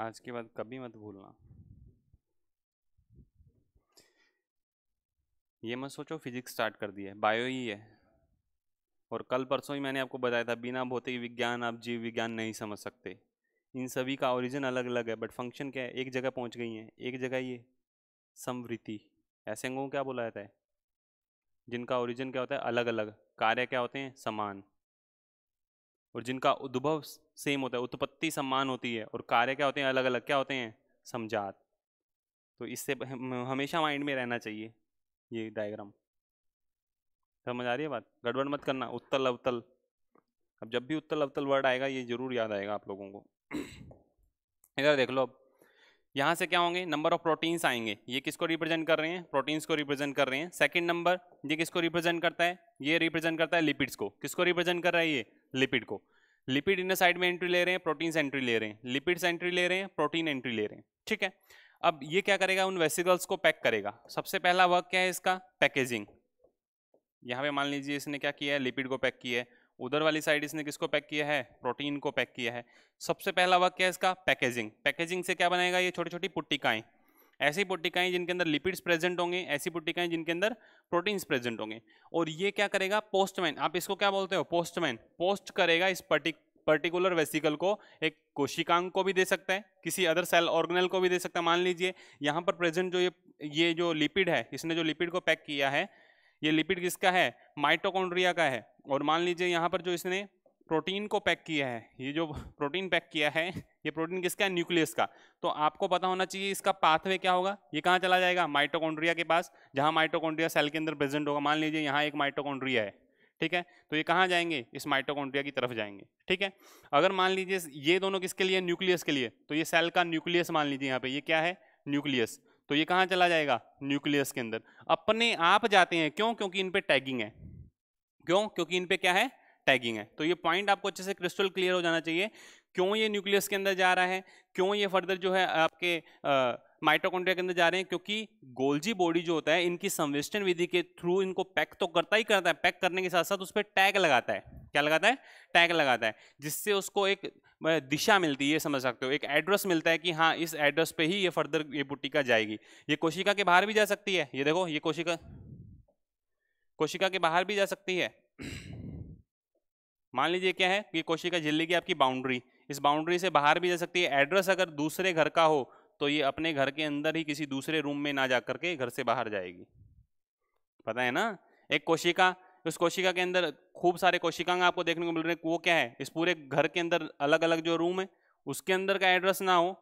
आज के बाद कभी मत भूलना ये मत सोचो फिजिक्स स्टार्ट कर दिए बायो ही है और कल परसों ही मैंने आपको बताया था बिना भौतिक विज्ञान आप जीव विज्ञान नहीं समझ सकते इन सभी का ओरिजिन अलग अलग है बट फंक्शन क्या है एक जगह पहुंच गई है एक जगह ये समवृत्ति ऐसे अंगों को क्या बोला जाता है जिनका ओरिजिन क्या होता है अलग अलग कार्य क्या होते हैं समान और जिनका उद्भव सेम होता है उत्पत्ति सम्मान होती है और कार्य क्या होते हैं अलग अलग क्या होते हैं समझात तो इससे हमेशा माइंड में रहना चाहिए ये डायग्राम समझ आ रही है बात गड़बड़ मत करना उत्तल अवतल अब जब भी उत्तल अवतल वर्ड आएगा ये जरूर याद आएगा आप लोगों को इधर देख लो अब यहाँ से क्या होंगे नंबर ऑफ प्रोटीन्स आएंगे ये किसको रिप्रेजेंट कर रहे हैं प्रोटीन्स को रिप्रेजेंट कर रहे हैं सेकंड नंबर ये किसको रिप्रेजेंट करता है ये रिप्रेजेंट करता है लिपिड्स को किसको रिप्रेजेंट कर रहा है ये लिपिड को लिपिड इन साइड में एंट्री ले रहे हैं प्रोटीन से एंट्री ले रहे हैं लिपिड से एंट्री ले रहे हैं प्रोटीन एंट्री ले रहे हैं ठीक है अब ये क्या करेगा उन वेसिकल्स को पैक करेगा सबसे पहला वर्क क्या है इसका पैकेजिंग यहाँ पे मान लीजिए इसने क्या किया है लिपिड को पैक किया है उधर वाली साइड इसने किसको पैक किया है प्रोटीन को पैक किया है सबसे पहला वर्क क्या है इसका पैकेजिंग पैकेजिंग से क्या बनाएगा ये छोटी छोटी पुट्टिकाएं ऐसी पुट्टिकाएं जिनके अंदर लिपिड्स प्रेजेंट होंगे ऐसी पुट्टिकाएं जिनके अंदर प्रोटीन्स प्रेजेंट होंगे और ये क्या करेगा पोस्टमैन आप इसको क्या बोलते हो पोस्टमैन पोस्ट करेगा इस पर्टिक पर्टिकुलर वेसिकल को एक कोशिकांग को भी दे सकता है किसी अदर सेल ऑर्गेनल को भी दे सकता है मान लीजिए यहाँ पर प्रेजेंट जो ये ये जो लिपिड है इसने जो लिपिड को पैक किया है ये लिपिड किसका है माइटोकॉन्ड्रिया का है और मान लीजिए यहाँ पर जो इसने प्रोटीन को पैक किया है ये जो प्रोटीन पैक किया है ये प्रोटीन किसका है न्यूक्लियस का तो आपको पता होना चाहिए इसका पाथवे क्या होगा ये कहाँ चला जाएगा माइटोकॉन्ड्रिया के पास जहाँ माइटोकॉन्ड्रिया सेल के अंदर प्रेजेंट होगा मान लीजिए यहाँ एक माइटोकॉन्ड्रिया है ठीक है तो ये कहाँ जाएंगे इस माइटोकॉन्ड्रिया की तरफ जाएंगे ठीक है अगर मान लीजिए ये दोनों किसके लिए न्यूक्लियस के लिए तो ये सेल का न्यूक्लियस मान लीजिए यहाँ पे ये क्या है न्यूक्लियस तो ये कहाँ चला जाएगा न्यूक्लियस के अंदर अपने आप जाते हैं क्यों क्योंकि इन पर टैगिंग है क्यों क्योंकि इन पर क्या है टैगिंग है तो ये पॉइंट आपको अच्छे से क्रिस्टल क्लियर हो जाना चाहिए क्यों ये न्यूक्लियस के अंदर जा रहा है क्यों ये फर्दर जो है आपके माइटोकॉन्ड्रिया के अंदर जा रहे हैं क्योंकि गोल्जी बॉडी जो होता है इनकी संवेष्टन विधि के थ्रू इनको पैक तो करता ही करता है पैक करने के साथ साथ उस पर टैग लगाता है क्या लगाता है टैग लगाता है जिससे उसको एक दिशा मिलती है ये समझ सकते हो एक एड्रेस मिलता है कि हाँ इस एड्रेस पे ही ये फर्दर ये पुटिका जाएगी ये कोशिका के बाहर भी जा सकती है ये देखो ये कोशिका कोशिका के बाहर भी जा सकती है मान लीजिए क्या है कि कोशिका झिल्ली की आपकी बाउंड्री इस बाउंड्री से बाहर भी जा सकती है एड्रेस अगर दूसरे घर का हो तो ये अपने घर के अंदर ही किसी दूसरे रूम में ना जा करके घर से बाहर जाएगी पता है ना एक कोशिका उस कोशिका के अंदर खूब सारे कोशिकांग आपको देखने को मिल रहे हैं वो क्या है इस पूरे घर के अंदर अलग अलग जो रूम है उसके अंदर का एड्रेस ना हो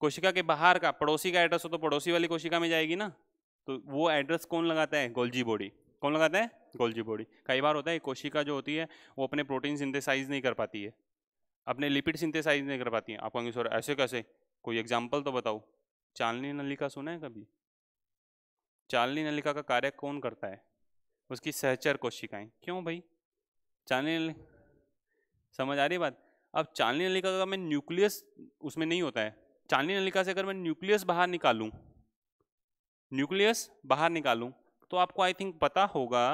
कोशिका के बाहर का पड़ोसी का एड्रेस हो तो पड़ोसी वाली कोशिका में जाएगी ना तो वो एड्रेस कौन लगाता है गोल्जी बॉडी कौन लगाता है गोल्जी बॉडी कई बार होता है कोशिका जो होती है वो अपने प्रोटीन सिंथेसाइज नहीं कर पाती है अपने लिपिड सिंथेसाइज नहीं कर पाती है आप कहेंगे सर ऐसे कैसे कोई एग्जाम्पल तो बताओ चालनी नलिका सुना है कभी चालनी नलिका का कार्य कौन करता है उसकी सहचर कोशिकाएं क्यों भाई चालनी समझ आ रही बात अब चालनी नलिका का मैं न्यूक्लियस उसमें नहीं होता है चालनी नलिका से अगर मैं न्यूक्लियस बाहर निकालूं न्यूक्लियस बाहर निकालूं तो आपको आई थिंक पता होगा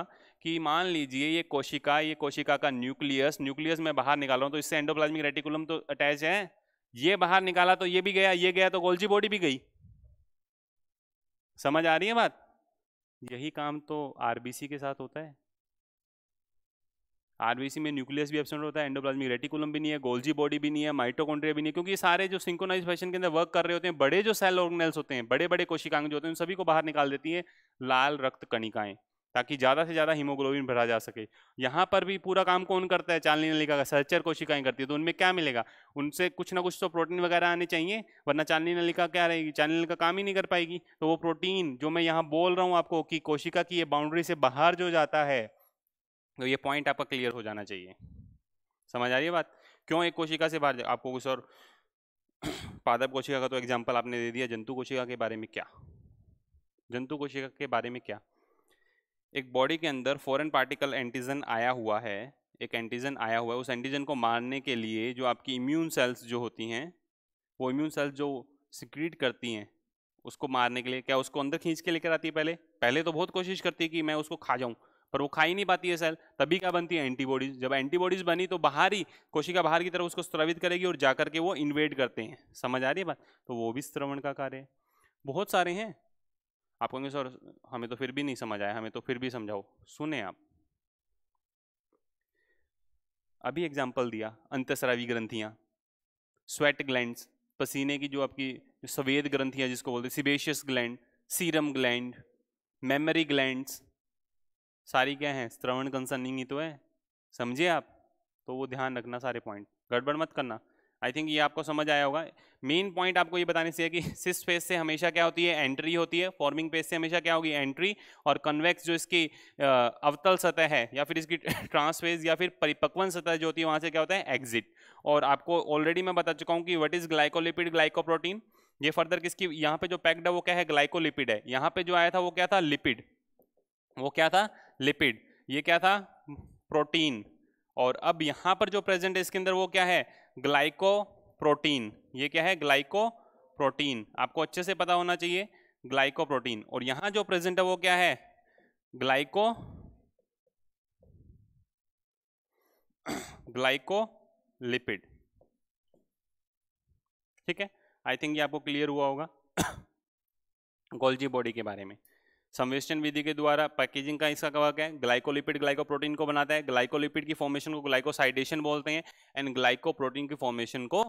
कि मान लीजिए ये कोशिका ये कोशिका का न्यूक्लियस न्यूक्लियस मैं बाहर निकाल रहा हूँ तो इससे एंडोप्लाज्मिक रेटिकुलम तो अटैच है ये बाहर निकाला तो ये भी गया ये गया तो गोल्जी बॉडी भी गई समझ आ रही है बात यही काम तो आरबीसी के साथ होता है आरबीसी में न्यूक्लियस भी एबसेंट होता है एंडोप्लाज्मिक रेटिकुलम भी नहीं है गोल्जी बॉडी भी नहीं है माइटोकॉन्ड्रिया भी नहीं है क्योंकि ये सारे जो सिंकोनाइज फैशन के अंदर वर्क कर रहे होते हैं बड़े जो सेल ऑर्गनल्स होते हैं बड़े बड़े कोशिकांग जो होते हैं उन सभी को बाहर निकाल देती है लाल रक्त कणिकाएं ताकि ज़्यादा से ज़्यादा हीमोग्लोबिन भरा जा सके यहाँ पर भी पूरा काम कौन करता है चालनी नलिका का सहचर कोशिकाएं करती है तो उनमें क्या मिलेगा उनसे कुछ ना कुछ तो प्रोटीन वगैरह आने चाहिए वरना चालनी नलिका क्या रहेगी चालनी का काम ही नहीं कर पाएगी तो वो प्रोटीन जो मैं यहाँ बोल रहा हूँ आपको कि कोशिका की ये बाउंड्री से बाहर जो जाता है तो ये पॉइंट आपका क्लियर हो जाना चाहिए समझ आ रही है बात क्यों एक कोशिका से बाहर आपको कुछ और पादप कोशिका का तो एग्जाम्पल आपने दे दिया जंतु कोशिका के बारे में क्या जंतु कोशिका के बारे में क्या एक बॉडी के अंदर फॉरेन पार्टिकल एंटीजन आया हुआ है एक एंटीजन आया हुआ है उस एंटीजन को मारने के लिए जो आपकी इम्यून सेल्स जो होती हैं वो इम्यून सेल्स जो सिक्रीट करती हैं उसको मारने के लिए क्या उसको अंदर खींच के लेकर आती है पहले पहले तो बहुत कोशिश करती है कि मैं उसको खा जाऊँ पर वो खा ही नहीं पाती है सेल तभी क्या बनती है एंटीबॉडीज जब एंटीबॉडीज बनी तो बाहर ही कोशिका बाहर की तरफ उसको स्त्रवित करेगी और जाकर के वो इन्वेट करते हैं समझ आ रही है बात तो वो भी स्त्रवण का कार्य है बहुत सारे हैं आप कहेंगे सर हमें तो फिर भी नहीं समझ आया हमें तो फिर भी समझाओ सुने आप अभी एग्जाम्पल दिया अंतस्रावी ग्रंथियाँ स्वेट ग्लैंड पसीने की जो आपकी सफेद ग्रंथियाँ जिसको बोलते हैं sebaceous gland serum gland mammary glands सारी क्या है श्रवण कंसर्निंग ही तो है समझे आप तो वो ध्यान रखना सारे पॉइंट गड़बड़ मत करना आई थिंक ये आपको समझ आया होगा मेन पॉइंट आपको ये बताने से है कि सिस फेज से हमेशा क्या होती है एंट्री होती है फॉर्मिंग फेज से हमेशा क्या होगी एंट्री और कन्वेक्स जो इसकी अवतल सतह है या फिर इसकी ट्रांसफेज या फिर परिपक्वन सतह जो होती है वहाँ से क्या होता है एग्जिट और आपको ऑलरेडी मैं बता चुका हूँ कि वट इज़ ग्लाइकोलिपिड ग्लाइकोप्रोटीन ये फर्दर किसकी यहाँ पर जो पैक्ड है वो क्या है ग्लाइकोलिपिड है यहाँ पर जो आया था वो क्या था लिपिड वो क्या था लिपिड ये क्या था प्रोटीन और अब यहाँ पर जो प्रेजेंट है इसके अंदर वो क्या है ग्लाइको प्रोटीन ये क्या है ग्लाइको प्रोटीन आपको अच्छे से पता होना चाहिए ग्लाइको प्रोटीन और यहाँ जो प्रेजेंट है वो क्या है ग्लाइको ग्लाइको लिपिड ठीक है आई थिंक ये आपको क्लियर हुआ होगा गोल्जी बॉडी के बारे में संवेस्टन विधि के द्वारा पैकेजिंग का इसका कवक है ग्लाइकोलिपिड ग्लाइकोप्रोटीन को बनाता है ग्लाइकोलिपिड की फॉर्मेशन को ग्लाइकोसाइडेशन बोलते हैं एंड ग्लाइकोप्रोटीन की फॉर्मेशन को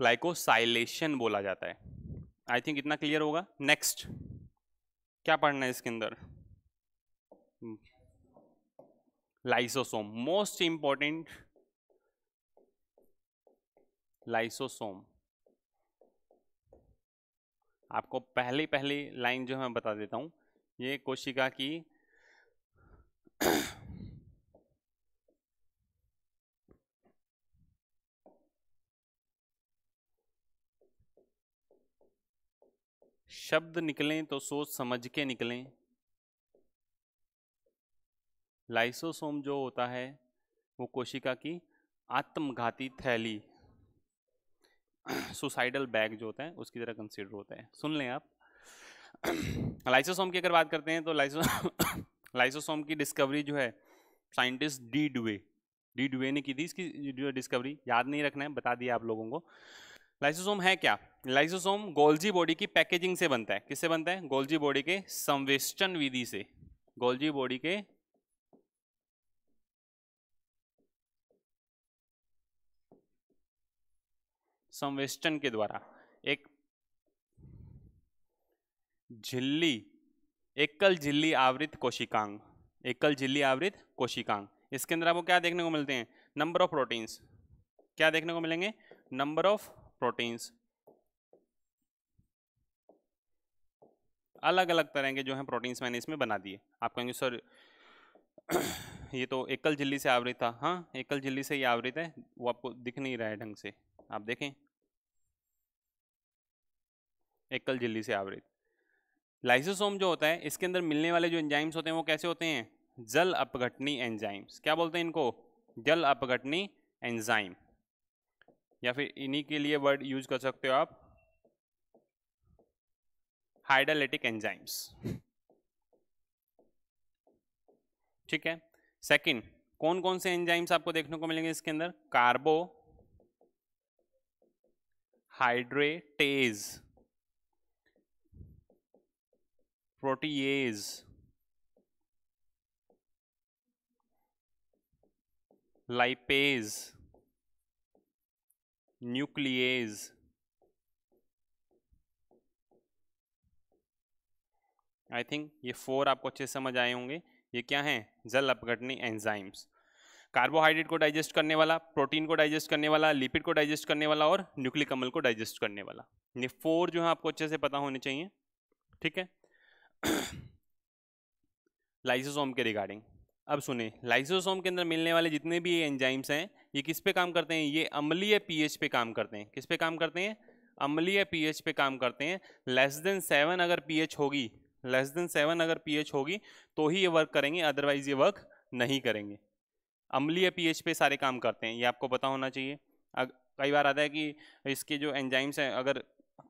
ग्लाइकोसाइलेशन बोला जाता है आई थिंक इतना क्लियर होगा नेक्स्ट क्या पढ़ना है इसके अंदर लाइसोसोम मोस्ट इंपॉर्टेंट लाइसोसोम आपको पहली पहली लाइन जो मैं बता देता हूं ये कोशिका की शब्द निकलें तो सोच समझ के निकलें लाइसोसोम जो होता है वो कोशिका की आत्मघाती थैली सुसाइडल बैग जो होता है उसकी तरह कंसिडर होता है सुन लें आप लाइसोसोम की अगर बात करते हैं तो लाइसो लाइसोसोम की डिस्कवरी जो है scientist de Duve de Duve ने की थी इसकी जो डिस्कवरी याद नहीं रखना है बता दिया आप लोगों को लाइसोसोम है क्या लाइसोसोम गोल्जी बॉडी की पैकेजिंग से बनता है किससे बनता है गोल्जी बॉडी के संवेष्टन विधि से गोल्जी बॉडी के संवेष्टन के द्वारा झिल्ली एकल झिल्ली आवृत कोशिकांग एकल झिल्ली आवृत कोशिकांग इसके अंदर आपको क्या देखने को मिलते हैं नंबर ऑफ प्रोटीन्स क्या देखने को मिलेंगे नंबर ऑफ प्रोटीन्स अलग अलग तरह के जो हैं प्रोटीन्स मैंने इसमें बना दिए आप कहेंगे सर ये तो एकल झिल्ली से आवृत था हाँ एकल झिल्ली से ये आवृत है वो आपको दिख नहीं रहा है ढंग से आप देखें एकल झिल्ली से आवृत लाइसोसोम जो होता है इसके अंदर मिलने वाले जो एंजाइम्स होते हैं वो कैसे होते हैं जल अपघटनी एंजाइम्स क्या बोलते हैं इनको जल अपघटनी एंजाइम या फिर इन्हीं के लिए वर्ड यूज कर सकते हो आप हाइडालेटिक एंजाइम्स ठीक है सेकंड कौन कौन से एंजाइम्स आपको देखने को मिलेंगे इसके अंदर carbohydrase protease lipase nuclease I think ये फोर आपको अच्छे समझ आए होंगे ये क्या हैं जल अपघटनी एंजाइम्स कार्बोहाइड्रेट को डाइजेस्ट करने वाला प्रोटीन को डाइजेस्ट करने वाला लिपिड को डाइजेस्ट करने वाला और न्यूक्लिक अम्ल को डाइजेस्ट करने वाला ये फोर जो है आपको अच्छे से पता होने चाहिए ठीक है लाइसोसोम के रिगार्डिंग अब सुने लाइसोसोम के अंदर मिलने वाले जितने भी एंजाइम्स हैं ये किस पे काम करते हैं ये अम्लीय पीएच पे काम करते हैं किस पे काम करते हैं अम्लीय पीएच पे काम करते हैं लेस देन सेवन अगर पीएच होगी लेस देन सेवन अगर पीएच होगी तो ही ये वर्क करेंगे अदरवाइज ये वर्क नहीं करेंगे अम्लीय पीएच पे सारे काम करते हैं ये आपको पता होना चाहिए कई बार आता है कि इसके जो एंजाइम्स हैं अगर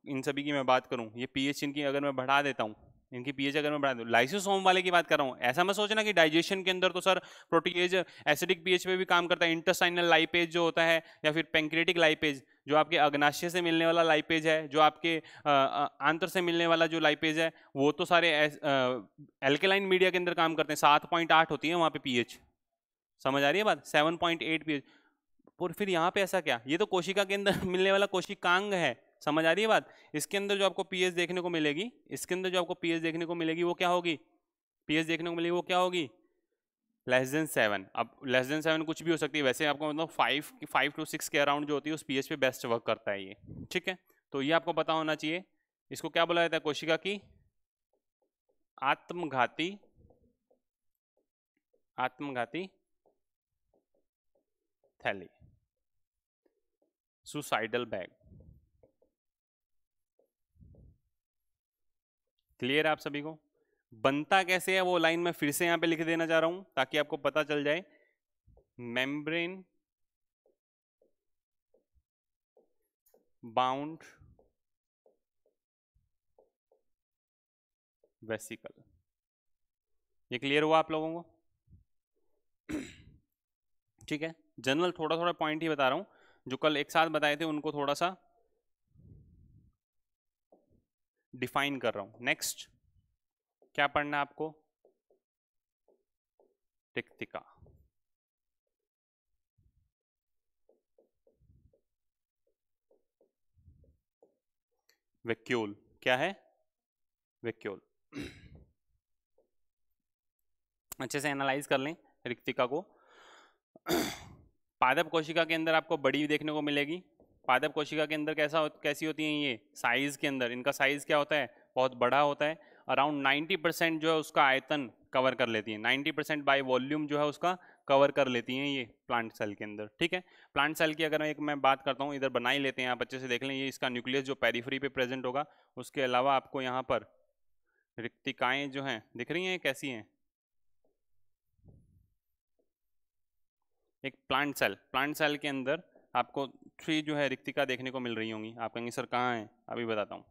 इन सभी की मैं बात करूँ ये एच इनकी अगर मैं बढ़ा देता हूँ इनकी पीएच अगर मैं बढ़ा दूँ लाइसोसोम वाले की बात कर रहा हूँ ऐसा मैं सोचना कि डाइजेशन के अंदर तो सर प्रोटीएज एसिडिक पीएच पे भी काम करता है इंटरसाइनल लाइपेज जो होता है या फिर पेंक्रेटिक लाइपेज जो आपके अग्नाशय से मिलने वाला लाइपेज है जो आपके आंतर से मिलने वाला जो लाइपेज है वो तो सारे एल्केलाइन मीडिया के अंदर काम करते हैं सात पॉइंट आठ होती है वहाँ पे पीएच समझ आ रही है बात सेवन पॉइंट एट एच और फिर यहाँ पे ऐसा क्या ये तो कोशिका के अंदर मिलने वाला कोशिकांग है समझ आ रही है बात इसके अंदर जो आपको पीएच देखने को मिलेगी इसके अंदर जो आपको पीएच देखने को मिलेगी वो क्या होगी पीएच देखने को मिलेगी वो क्या होगी लेस देन सेवन अब लेस देन सेवन कुछ भी हो सकती है वैसे आपको मतलब फाइव फाइव टू सिक्स के अराउंड जो होती है उस पीएच पे बेस्ट वर्क करता है ये ठीक है तो ये आपको पता होना चाहिए इसको क्या बोला जाता है कोशिका की आत्मघाती आत्मघाती थैली सुसाइडल बैग क्लियर आप सभी को बनता कैसे है वो लाइन मैं फिर से यहां पे लिख देना चाह रहा हूं ताकि आपको पता चल जाए मेम्ब्रेन बाउंड वेसिकल ये क्लियर हुआ आप लोगों को ठीक है जनरल थोड़ा थोड़ा पॉइंट ही बता रहा हूं जो कल एक साथ बताए थे उनको थोड़ा सा डिफाइन कर रहा हूं नेक्स्ट क्या पढ़ना है आपको रिक्तिका वेक्यूल क्या है वेक्यूल अच्छे से एनालाइज कर लें रिक्तिका को पादप कोशिका के अंदर आपको बड़ी देखने को मिलेगी पादप कोशिका के अंदर कैसा कैसी होती हैं ये साइज़ के अंदर इनका साइज़ क्या होता है बहुत बड़ा होता है अराउंड 90 परसेंट जो है उसका आयतन कवर कर लेती हैं 90 परसेंट बाई वॉल्यूम जो है उसका कवर कर लेती हैं ये प्लांट सेल के अंदर ठीक है प्लांट सेल की अगर एक मैं बात करता हूँ इधर बना ही लेते हैं आप अच्छे से देख लें ये इसका न्यूक्लियस जो पेरीफ्री पे प्रेजेंट होगा उसके अलावा आपको यहाँ पर रिक्तिकाएँ जो हैं दिख रही हैं कैसी हैं एक प्लांट सेल प्लांट सेल के अंदर आपको थ्री जो है रिक्तिका देखने को मिल रही होंगी आप कहेंगे सर कहाँ हैं अभी बताता हूँ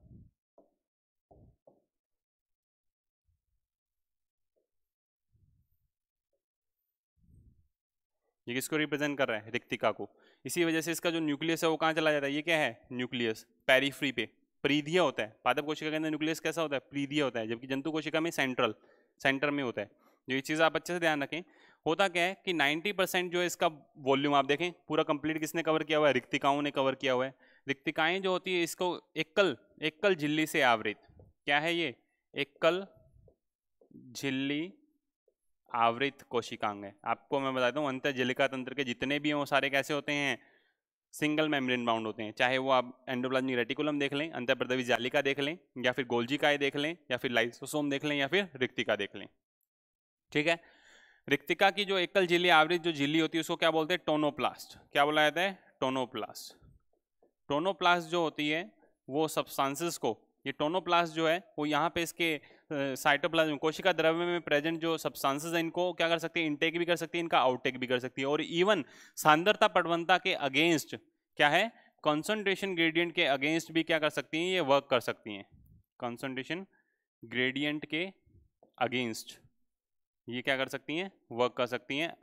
ये किसको रिप्रेजेंट कर रहा है रिक्तिका को इसी वजह से इसका जो न्यूक्लियस है वो कहाँ चला जाता है ये क्या है न्यूक्लियस पेरीफ्री पे प्रीधिया होता है पादप कोशिका के अंदर न्यूक्लियस कैसा होता है प्रीधिया होता है जबकि जंतु कोशिका में सेंट्रल सेंटर में होता है जो तो ये चीज़ आप अच्छे से ध्यान रखें होता क्या है कि 90 परसेंट जो है इसका वॉल्यूम आप देखें पूरा कंप्लीट किसने कवर किया हुआ है रिक्तिकाओं ने कवर किया हुआ है रिक्तिकाएँ जो होती है इसको एकल एकल झिल्ली से आवृत क्या है ये एकल झिल्ली आवृत कोशिकांग है आपको मैं बता दूँ अंतर झिलिका तंत्र के जितने भी हैं वो सारे कैसे होते हैं सिंगल मेम्ब्रेन बाउंड होते हैं चाहे वो आप एंडोप्लाज्मिक रेटिकुलम देख लें अंतरप्रदवी जालिका देख लें या फिर गोल्जिकाएँ देख लें या फिर लाइसोसोम देख लें या फिर रिक्तिका देख लें ठीक है रिक्तिका की जो एकल झिल्ली आवृत जो झिल्ली होती है उसको क्या बोलते हैं टोनोप्लास्ट क्या बोला जाता है टोनोप्लास्ट टोनोप्लास्ट जो होती है वो सब्सटेंसेस को ये टोनोप्लास्ट जो है वो यहाँ पे इसके साइटोप्लाज्म कोशिका द्रव्य में प्रेजेंट जो सब्सटेंसेस हैं इनको क्या कर सकती है इनटेक भी कर सकती है इनका आउटटेक भी कर सकती है और इवन सांद्रता पटवनता के अगेंस्ट क्या है कॉन्सेंट्रेशन ग्रेडियंट के अगेंस्ट भी क्या कर सकती हैं ये वर्क कर सकती हैं कॉन्सेंट्रेशन ग्रेडियंट के अगेंस्ट ये क्या कर सकती हैं वर्क कर सकती हैं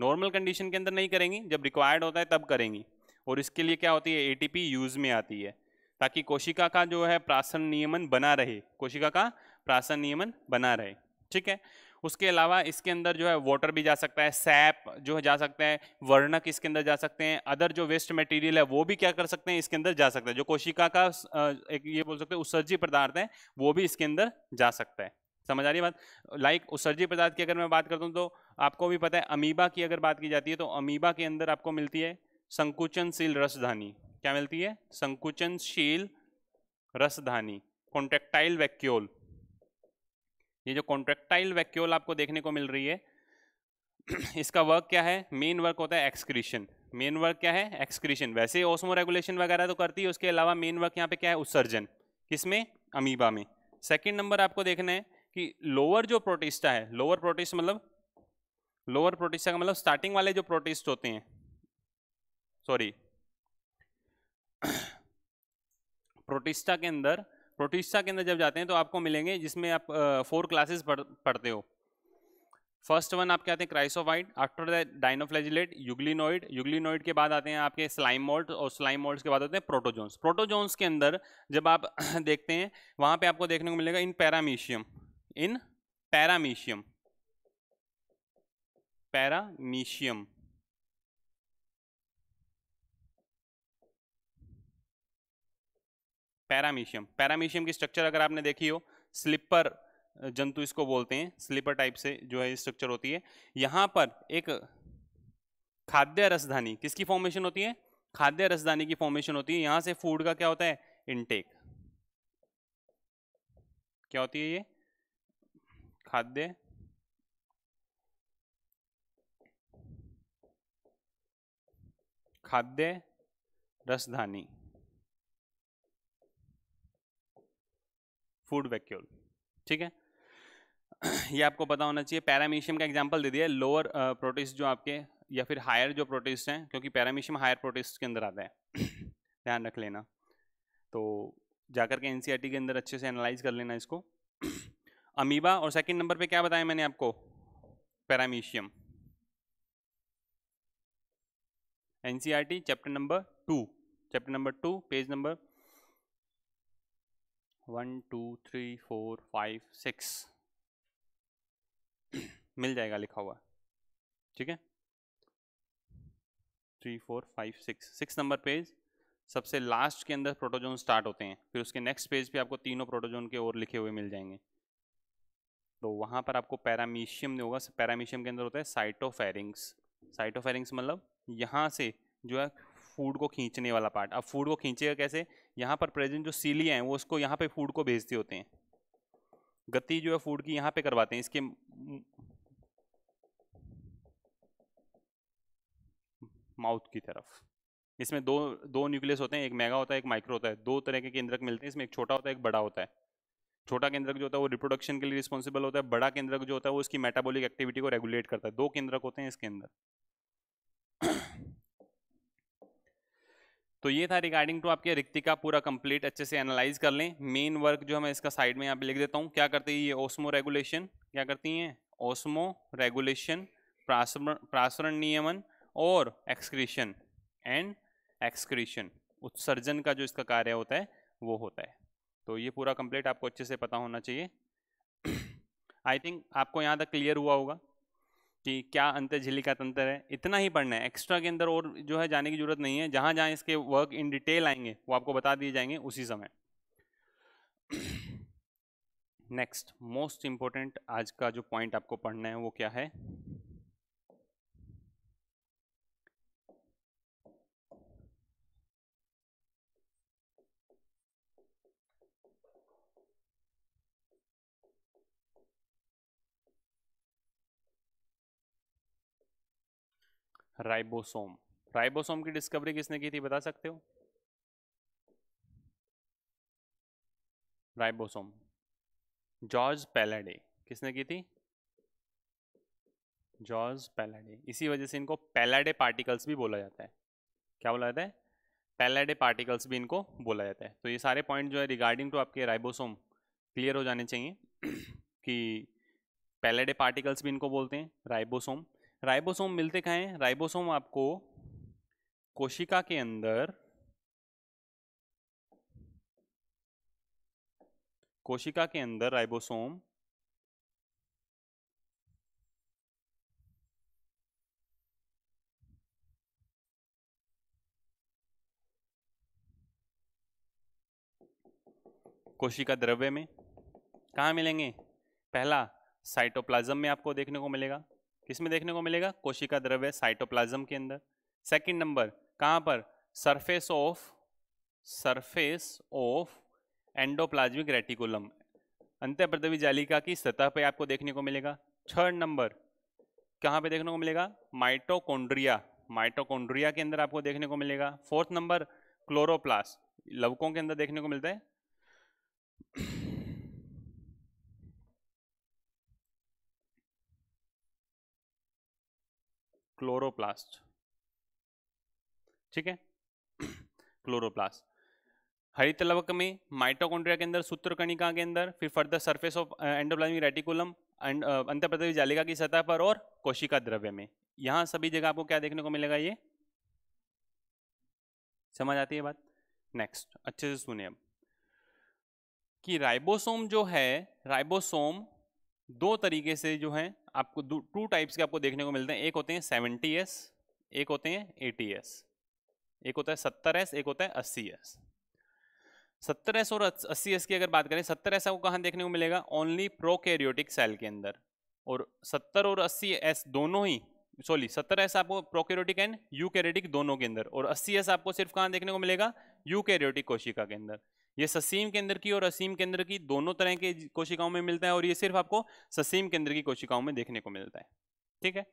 नॉर्मल कंडीशन के अंदर नहीं करेंगी जब रिक्वायर्ड होता है तब करेंगी और इसके लिए क्या होती है एटीपी यूज़ में आती है ताकि कोशिका का जो है प्रासन नियमन बना रहे कोशिका का प्रासन नियमन बना रहे ठीक है उसके अलावा इसके अंदर जो है वाटर भी जा सकता है सैप जो है जा सकता है वर्णक इसके अंदर जा सकते हैं अदर जो वेस्ट मटेरियल है वो भी क्या कर सकते हैं इसके अंदर जा सकता है जो कोशिका का एक ये बोल सकते हैं उत्सर्जी पदार्थ है वो भी इसके अंदर जा सकता है समझ आ रही बात लाइक उसर्जी पदार्थ की अगर मैं बात करता हूँ तो आपको भी पता है अमीबा की अगर बात की जाती है तो अमीबा के अंदर आपको मिलती है संकुचनशील रसधानी क्या मिलती है संकुचनशील रसधानी कॉन्ट्रेक्टाइल वैक्यूल ये जो कॉन्ट्रेक्टाइल वैक्यूल आपको देखने को मिल रही है इसका वर्क क्या है मेन वर्क होता है एक्सक्रीशन मेन वर्क क्या है एक्सक्रीशन वैसे ओसमो रेगुलेशन वगैरह तो करती है उसके अलावा मेन वर्क यहाँ पे क्या है उत्सर्जन किसमें अमीबा में सेकेंड नंबर आपको देखना है कि लोअर जो प्रोटिस्टा है लोअर प्रोटिस्ट मतलब लोअर प्रोटिस्टा का मतलब स्टार्टिंग वाले जो प्रोटिस्ट होते हैं सॉरी प्रोटिस्टा के अंदर प्रोटिस्टा के अंदर जब जाते हैं तो आपको मिलेंगे जिसमें आप फोर क्लासेस पढ़ते हो फर्स्ट वन आपके आते हैं क्राइसोवाइट आफ्टर द डाइनोफ्लेजिलेट युगलिनोइड युगलिनोइड के बाद आते हैं आपके स्लाइम मोल्ट और स्लाइम मोल्ट के बाद आते हैं प्रोटोजोन्स प्रोटोजोन्स के अंदर जब आप देखते हैं वहाँ पे आपको देखने को मिलेगा इन पैरामीशियम इन पैरामीशियम पैरामीशियम पैरामीशियम पैरामीशियम की स्ट्रक्चर अगर आपने देखी हो स्लिपर जंतु इसको बोलते हैं स्लिपर टाइप से जो है स्ट्रक्चर होती है यहां पर एक खाद्य रसधानी किसकी फॉर्मेशन होती है खाद्य रसधानी की फॉर्मेशन होती है यहां से फूड का क्या होता है इनटेक क्या होती है ये खाद्य खाद्य रसधानी फूड वैक्यूल ठीक है ये आपको पता होना चाहिए पैरामीशियम का एग्जांपल दे दिया लोअर प्रोटीस uh, जो आपके या फिर हायर जो प्रोटीस हैं क्योंकि पैरामीशियम हायर प्रोटीस के अंदर आता है ध्यान रख लेना तो जाकर के एनसीईआरटी e के अंदर अच्छे से एनालाइज कर लेना इसको अमीबा और सेकंड नंबर पे क्या बताया मैंने आपको paramecium NCERT chapter number two chapter number two page number one two three four five six मिल जाएगा लिखा हुआ ठीक है three four five six six number page सबसे लास्ट के अंदर प्रोटोजोन स्टार्ट होते हैं फिर उसके नेक्स्ट पेज पे आपको तीनों प्रोटोजोन के और लिखे हुए मिल जाएंगे तो वहाँ पर आपको पैरामीशियम नहीं होगा पैरामीशियम के अंदर होता है साइटोफेरिंग्स साइटोफेरिंग्स मतलब यहाँ से जो है फूड को खींचने वाला पार्ट अब फूड को खींचेगा कैसे यहाँ पर प्रेजेंट जो सीलियाँ हैं वो उसको यहाँ पे फूड को भेजते होते हैं गति जो है फूड की यहाँ पे करवाते हैं इसके माउथ की तरफ इसमें दो दो न्यूक्लियस होते हैं एक मेगा होता है एक माइक्रो होता है दो तरह के केंद्रक मिलते हैं इसमें एक छोटा होता है एक बड़ा होता है छोटा केंद्रक जो होता है वो रिप्रोडक्शन के लिए रिस्पॉन्सिबल होता है बड़ा केंद्रक जो होता है वो इसकी मेटाबॉलिक एक्टिविटी को रेगुलेट करता है दो केंद्रक होते हैं इसके अंदर तो ये था रिगार्डिंग टू आपके रिक्तिका पूरा कंप्लीट अच्छे से एनालाइज कर लें मेन वर्क जो हमें मैं इसका साइड में यहाँ पे लिख देता हूँ क्या करती है ये ओस्मो रेगुलेशन क्या करती हैं ओस्मो रेगुलेशन प्रासरण नियमन और एक्सक्रीशन एंड एक्सक्रीशन उत्सर्जन का जो इसका कार्य होता है वो होता है तो ये पूरा कंप्लीट आपको अच्छे से पता होना चाहिए आई थिंक आपको यहाँ तक क्लियर हुआ होगा कि क्या अंतर झिल्ली का तंत्र है इतना ही पढ़ना है एक्स्ट्रा के अंदर और जो है जाने की जरूरत नहीं है जहाँ जहाँ इसके वर्क इन डिटेल आएंगे वो आपको बता दिए जाएंगे उसी समय नेक्स्ट मोस्ट इम्पोर्टेंट आज का जो पॉइंट आपको पढ़ना है वो क्या है राइबोसोम राइबोसोम की डिस्कवरी किसने की थी बता सकते हो राइबोसोम जॉर्ज पैलाडे किसने की थी जॉर्ज पैलाडे इसी वजह से इनको पैलाडे पार्टिकल्स भी बोला जाता है क्या बोला जाता है पैलाडे पार्टिकल्स भी इनको बोला जाता है तो ये सारे पॉइंट जो है रिगार्डिंग टू तो आपके राइबोसोम क्लियर हो जाने चाहिए कि पैलेडे पार्टिकल्स भी इनको बोलते हैं राइबोसोम राइबोसोम मिलते कहाँ हैं राइबोसोम आपको कोशिका के अंदर कोशिका के अंदर राइबोसोम कोशिका द्रव्य में कहाँ मिलेंगे पहला साइटोप्लाज्म में आपको देखने को मिलेगा किसमें देखने को मिलेगा कोशिका द्रव्य साइटोप्लाज्म के अंदर सेकंड नंबर कहाँ पर surface of surface of endoplasmic reticulum अंत प्रदवी जालिका की सतह पे आपको देखने को मिलेगा थर्ड नंबर कहाँ पे देखने को मिलेगा माइटोकोन्ड्रिया माइटोकोन्ड्रिया के अंदर आपको देखने को मिलेगा फोर्थ नंबर क्लोरोप्लास लवकों के अंदर देखने को मिलता है क्लोरोप्लास्ट ठीक है क्लोरोप्लास्ट हरित लवक में माइटोकॉन्ड्रिया के अंदर सूत्रकणिका के अंदर फिर further surface of endoplasmic reticulum प्रदेश जालिका की सतह पर और कोशिका द्रव्य में यहाँ सभी जगह आपको क्या देखने को मिलेगा ये समझ आती है बात नेक्स्ट अच्छे से सुने अब कि राइबोसोम जो है राइबोसोम दो तरीके से जो है आपको टू टाइप्स के आपको देखने को मिलते हैं एक होते हैं सेवेंटी एस एक होते हैं एटी एस एक होता है सत्तर एस एक होता है अस्सी एस सत्तर एस और अस्सी एस की अगर बात करें सत्तर एस आपको कहाँ देखने को मिलेगा ओनली प्रोकैरियोटिक सेल के अंदर और सत्तर और अस्सी एस दोनों ही सॉरी सत्तर एस आपको प्रोकैरियोटिक एंड यूकैरियोटिक दोनों के अंदर और अस्सी एस आपको सिर्फ कहाँ देखने को मिलेगा यूकैरियोटिक कोशिका के अंदर ये ससीम केंद्र की और असीम केंद्र की दोनों तरह के कोशिकाओं में मिलता है और ये सिर्फ आपको ससीम केंद्र की कोशिकाओं में देखने को मिलता है ठीक है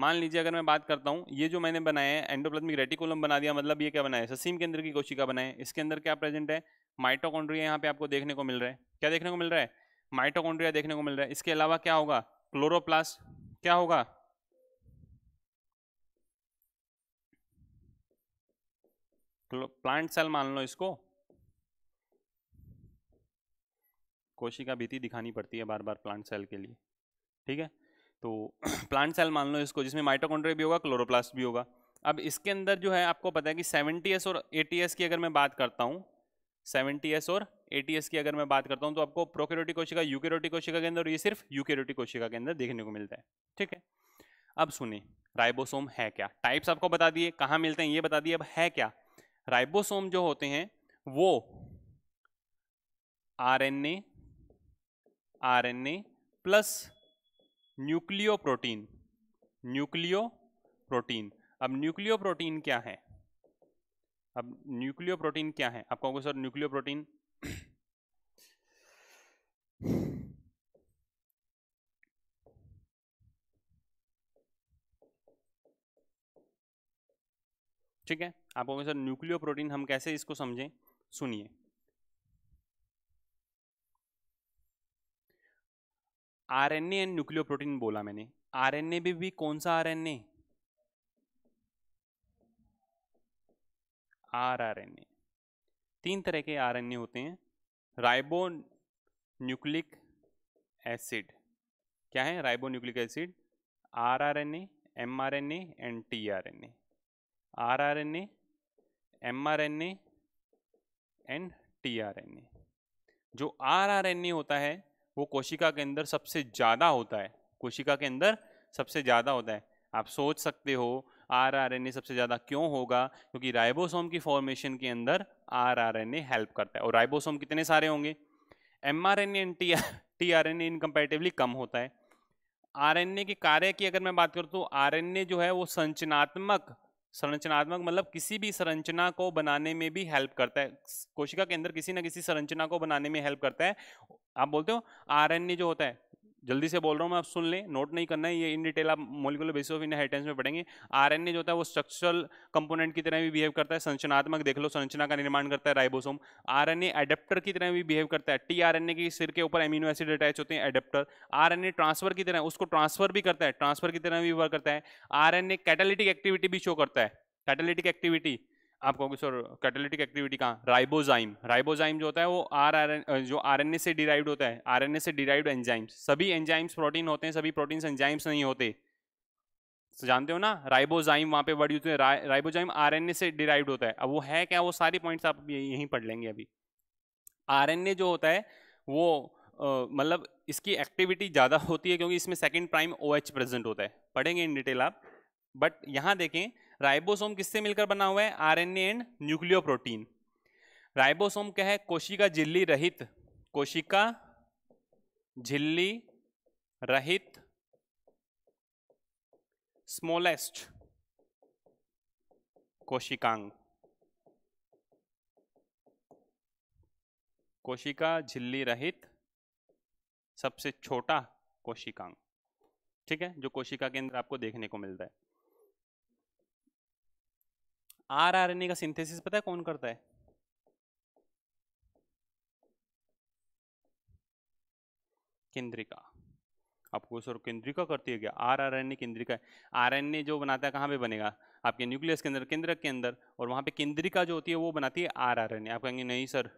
मान लीजिए अगर मैं बात करता हूँ ये जो मैंने बनाया है एंडोप्लाज्मिक रेटिकुलम बना दिया मतलब ये क्या बनाया ससीम केंद्र की कोशिका बनाए इसके अंदर क्या प्रेजेंट है माइटोकॉन्ड्रिया यहाँ पे आपको देखने को मिल रहा है क्या देखने को मिल रहा है माइटोकॉन्ड्रिया देखने को मिल रहा है इसके अलावा क्या होगा क्लोरोप्लास्ट क्या होगा प्लांट सेल मान लो इसको कोशिका भीति दिखानी पड़ती है बार बार प्लांट सेल के लिए ठीक है तो प्लांट सेल मान लो इसको जिसमें माइटोकॉन्ड्रिया भी होगा क्लोरोप्लास्ट भी होगा अब इसके अंदर जो है आपको पता है कि सेवेंटी और ए की अगर मैं बात करता हूँ सेवेंटी और ए की अगर मैं बात करता हूँ तो आपको प्रोकेरोटी कोशिका यूकेरोटी कोशिका के अंदर ये सिर्फ यूकेरोटिक कोशिका के अंदर देखने को मिलता है ठीक है अब सुनिए राइबोसोम है क्या टाइप्स आपको बता दिए कहाँ मिलते हैं ये बता दिए अब है क्या राइबोसोम जो होते हैं वो RNA RNA plus nucleoprotein nucleoprotein अब न्यूक्लियो प्रोटीन क्या है अब न्यूक्लियो प्रोटीन क्या है आप कहोगे सर न्यूक्लियो प्रोटीन ठीक है आप कहोगे सर न्यूक्लियो प्रोटीन हम कैसे इसको समझें सुनिए आरएनए एंड प्रोटीन बोला मैंने आरएनए भी, भी कौन सा आरएनए आरआरएनए तीन तरह के आरएनए होते हैं राइबो न्यूक्लिक एसिड क्या है ribonucleic acid rRNA mRNA and tRNA rRNA mRNA and tRNA जो आरआरएनए होता है वो कोशिका के अंदर सबसे ज़्यादा होता है कोशिका के अंदर सबसे ज़्यादा होता है आप सोच सकते हो आर आर एन ए सबसे ज़्यादा क्यों होगा क्योंकि राइबोसोम की फॉर्मेशन के अंदर R R N A help करता है और राइबोसोम कितने सारे होंगे M R N A and T T R N A incomparatively कम होता है आर एन ए के कार्य की अगर मैं बात करूँ तो आर एन ए जो है वो संचनात्मक संरचनात्मक मतलब किसी भी संरचना को बनाने में भी हेल्प करता है कोशिका के अंदर किसी ना किसी संरचना को बनाने में हेल्प करता है आप बोलते हो आरएनए जो होता है जल्दी से बोल रहा हूँ मैं आप सुन लें नोट नहीं करना है ये इन डिटेल आप मोलिकुलर बेसिस ऑफ इनहेरिटेंस में पढ़ेंगे आरएनए जो होता है वो स्ट्रक्चरल कंपोनेंट की तरह भी बिहेव करता है संरचनात्मक देख लो संरचना का निर्माण करता है राइबोसोम आरएनए एडेप्टर की तरह भी बिहेव करता है टीआरएनए के सिर के ऊपर एमिनो एसिड अटैच होते हैं एडेप्टर आर ट्रांसफर की तरह उसको ट्रांसफर भी करता है ट्रांसफर की तरह भी वर्क करता है आर एन एक्टिविटी भी शो करता है कैटेलिटिक एक्टिविटी आप कहोगे सर कैटेलिटिक एक्टिविटी कहाँ राइबोजाइम राइबोजाइम जो होता है वो आर आर जो ए से डिराइव होता है ए से डिराइव एंजाइम्स सभी एंजाइम्स प्रोटीन होते हैं सभी प्रोटीन्स एंजाइम्स नहीं होते तो जानते हो ना राइबोजाइम वहाँ पे वर्ड यूज होते हैं राइबोजाइम ए से डिराइव होता है अब वो है क्या वो सारे पॉइंट्स आप यहीं पढ़ लेंगे अभी ए जो होता है वो मतलब इसकी एक्टिविटी ज़्यादा होती है क्योंकि इसमें second prime O OH present होता है पढ़ेंगे इन डिटेल आप बट यहाँ देखें राइबोसोम किससे मिलकर बना हुआ है आरएनए एंड न्यूक्लियोप्रोटीन राइबोसोम क्या है कोशिका झिल्ली रहित कोशिका झिल्ली रहित स्मॉलेस्ट कोशिकांग कोशिका झिल्ली रहित सबसे छोटा कोशिकांग ठीक है जो कोशिका के अंदर आपको देखने को मिलता है आर आर एन ए का सिंथेसिस पता है कौन करता है केंद्रिका आपको सर केंद्रिका करती है क्या आर आर एन ए केंद्रिका आर एन ए जो बनाता है कहाँ पे बनेगा आपके न्यूक्लियस के अंदर केंद्रक के अंदर और वहाँ पे केंद्रिका जो होती है वो बनाती है आर आर एन ए आप कहेंगे नहीं सर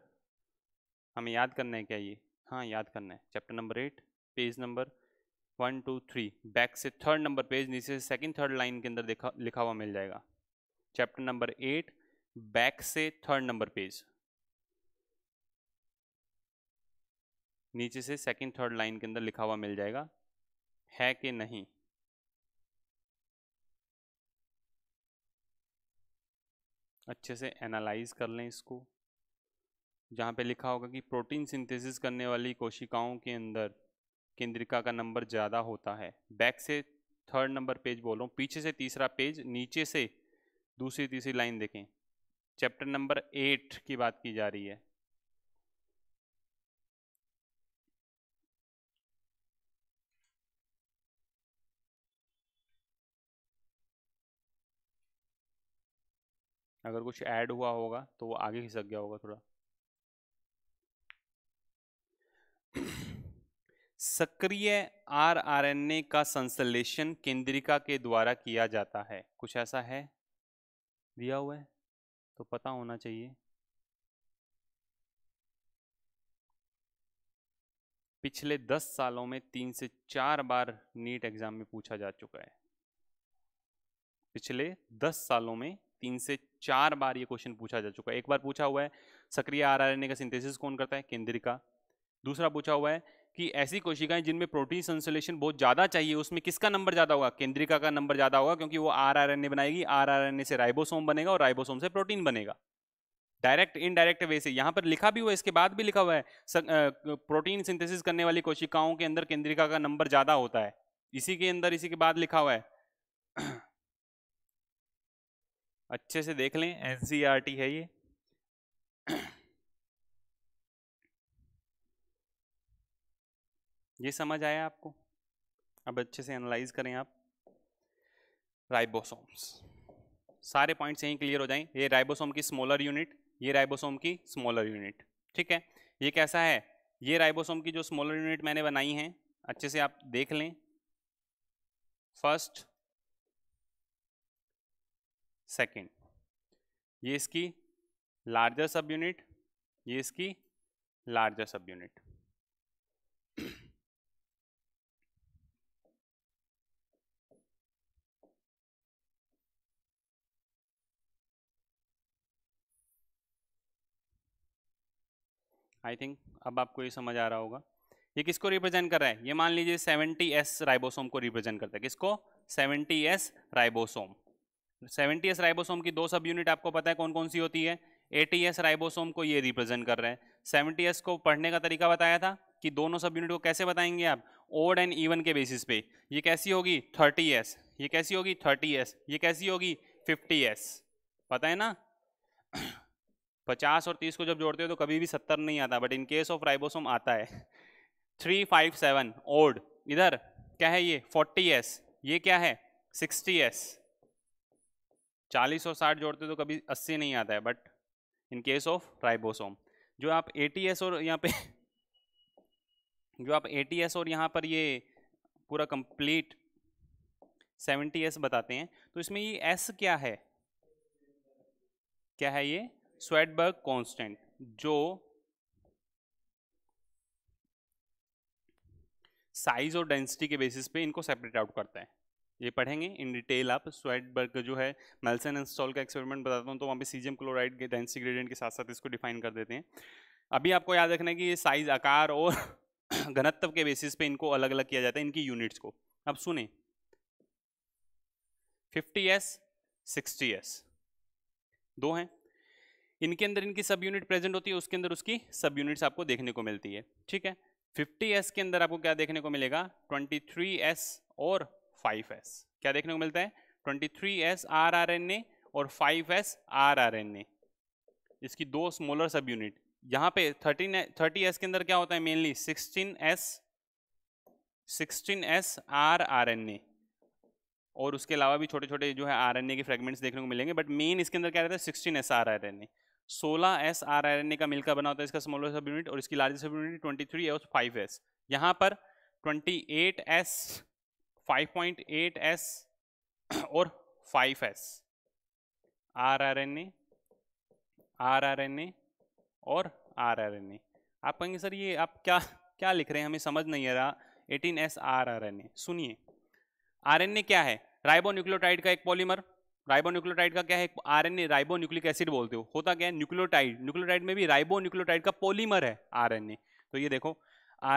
हमें याद करना है क्या ये हाँ याद करना है chapter number eight page number one two three back से थर्ड नंबर पेज नीचे सेकेंड सेकंड थर्ड लाइन के अंदर देखा लिखा हुआ मिल जाएगा चैप्टर नंबर एट बैक से थर्ड नंबर पेज नीचे से सेकंड थर्ड लाइन के अंदर लिखा हुआ मिल जाएगा है कि नहीं अच्छे से एनालाइज कर लें इसको जहां पे लिखा होगा कि प्रोटीन सिंथेसिस करने वाली कोशिकाओं के अंदर केंद्रिका का नंबर ज़्यादा होता है बैक से थर्ड नंबर पेज बोलो पीछे से तीसरा पेज नीचे से दूसरी तीसरी लाइन देखें चैप्टर नंबर एट की बात की जा रही है अगर कुछ ऐड हुआ होगा तो वो आगे खिसक गया होगा थोड़ा सक्रिय आरआरएनए का संश्लेषण केंद्रिका के द्वारा किया जाता है कुछ ऐसा है दिया हुआ है तो पता होना चाहिए पिछले दस सालों में तीन से चार बार नीट एग्ज़ाम में पूछा जा चुका है पिछले दस सालों में तीन से चार बार ये क्वेश्चन पूछा जा चुका है एक बार पूछा हुआ है सक्रिय आरआरएनए का सिंथेसिस कौन करता है केंद्रिका दूसरा पूछा हुआ है कि ऐसी कोशिकाएं जिनमें प्रोटीन संश्लेषण बहुत ज़्यादा चाहिए उसमें किसका नंबर ज़्यादा होगा केंद्रिका का नंबर ज़्यादा होगा क्योंकि वो आर आर एन ए बनाएगी आर आर एन ए से राइबोसोम बनेगा और राइबोसोम से प्रोटीन बनेगा डायरेक्ट इनडायरेक्ट वे से यहाँ पर लिखा भी हुआ है इसके बाद भी लिखा हुआ है सक, आ, प्रोटीन सिंथेसिस करने वाली कोशिकाओं के अंदर केंद्रिका का नंबर ज़्यादा होता है इसी के अंदर इसी के बाद लिखा हुआ है अच्छे से देख लें एन है ये ये समझ आया आपको अब अच्छे से एनालाइज करें आप राइबोसोम्स सारे पॉइंट्स यहीं क्लियर हो जाएं ये राइबोसोम की स्मॉलर यूनिट ये राइबोसोम की स्मॉलर यूनिट ठीक है ये कैसा है ये राइबोसोम की जो स्मॉलर यूनिट मैंने बनाई है अच्छे से आप देख लें फर्स्ट सेकंड ये इसकी लार्जर सब यूनिट ये इसकी लार्जर सब यूनिट आई थिंक अब आपको ये समझ आ रहा होगा ये किसको रिप्रेजेंट कर रहा है ये मान लीजिए सेवेंटी एस राइबोसोम को रिप्रेजेंट करता है किसको seventy S ribosome S ribosome की दो सब यूनिट आपको पता है कौन कौन सी होती है एटी एस राइबोसोम को ये रिप्रेजेंट कर रहे हैं एस को पढ़ने का तरीका बताया था कि दोनों सब यूनिट को कैसे बताएंगे आप ओड एंड ईवन के बेसिस पे ये कैसी होगी थर्टी एस ये कैसी होगी थर्टी एस ये कैसी होगी फिफ्टी एस पता है ना पचास और तीस को जब जोड़ते हो तो कभी भी सत्तर नहीं आता but in case of ribosome आता है थ्री फाइव सेवन ओड इधर क्या है ये फोर्टी एस ये क्या है सिक्सटी एस चालीस और साठ जोड़ते तो कभी अस्सी नहीं आता है but in case of ribosome जो आप टी एस और यहाँ पे जो आप टी एस और यहाँ पर ये पूरा कंप्लीट सेवेंटी एस बताते हैं तो इसमें ये एस क्या है क्या है ये स्वेटबर्ग कांस्टेंट जो साइज और डेंसिटी के बेसिस पे इनको सेपरेट आउट करता है ये पढ़ेंगे इन डिटेल आप स्वेट का जो है मेल्सन इंस्टॉल का एक्सपेरिमेंट बताता हूँ तो वहाँ पे सीजियम क्लोराइड के डेंसिटी ग्रेडियंट के साथ साथ इसको डिफाइन कर देते हैं अभी आपको याद रखना है कि ये साइज आकार और घनत्व के बेसिस पे इनको अलग अलग किया जाता है इनकी यूनिट्स को अब सुने 50s, 60s दो हैं इनके अंदर इनकी सब यूनिट प्रेजेंट होती है उसके अंदर उसकी सब यूनिट्स आपको देखने को मिलती है ठीक है 50s के अंदर आपको क्या देखने को मिलेगा 23s और 5s क्या देखने को मिलता है 23s rRNA और 5s rRNA इसकी दो स्मॉलर सब यूनिट यहाँ पे 13 30s के अंदर क्या होता है मेनली 16s 16s rRNA और उसके अलावा भी छोटे छोटे जो है आर एन ए के फ्रेगमेंट्स देखने को मिलेंगे बट मेन इसके अंदर क्या रहता है sixteen S R R N A सोलह S R R N A का मिलकर बना होता है इसका स्मॉलर सब यूनिट और इसकी largest subunit twenty three और फाइव एस यहाँ पर twenty eight S five point eight S और five S R R N A R R N A और आर आर एन ए आप कहेंगे सर ये आप क्या क्या लिख रहे हैं हमें समझ नहीं आ रहा eighteen S R R N A सुनिए आर एन ए क्या है राइबो न्यूक्लियोटाइड का एक पॉलीमर राइबोन्यूक्लियोटाइड का क्या है आरएनए राइबोन्यूक्लिक एसिड बोलते हो होता क्या है न्यूक्लियोटाइड न्यूक्लियोटाइड में भी राइबोन्यूक्लियोटाइड का पॉलीमर है आरएनए तो ये देखो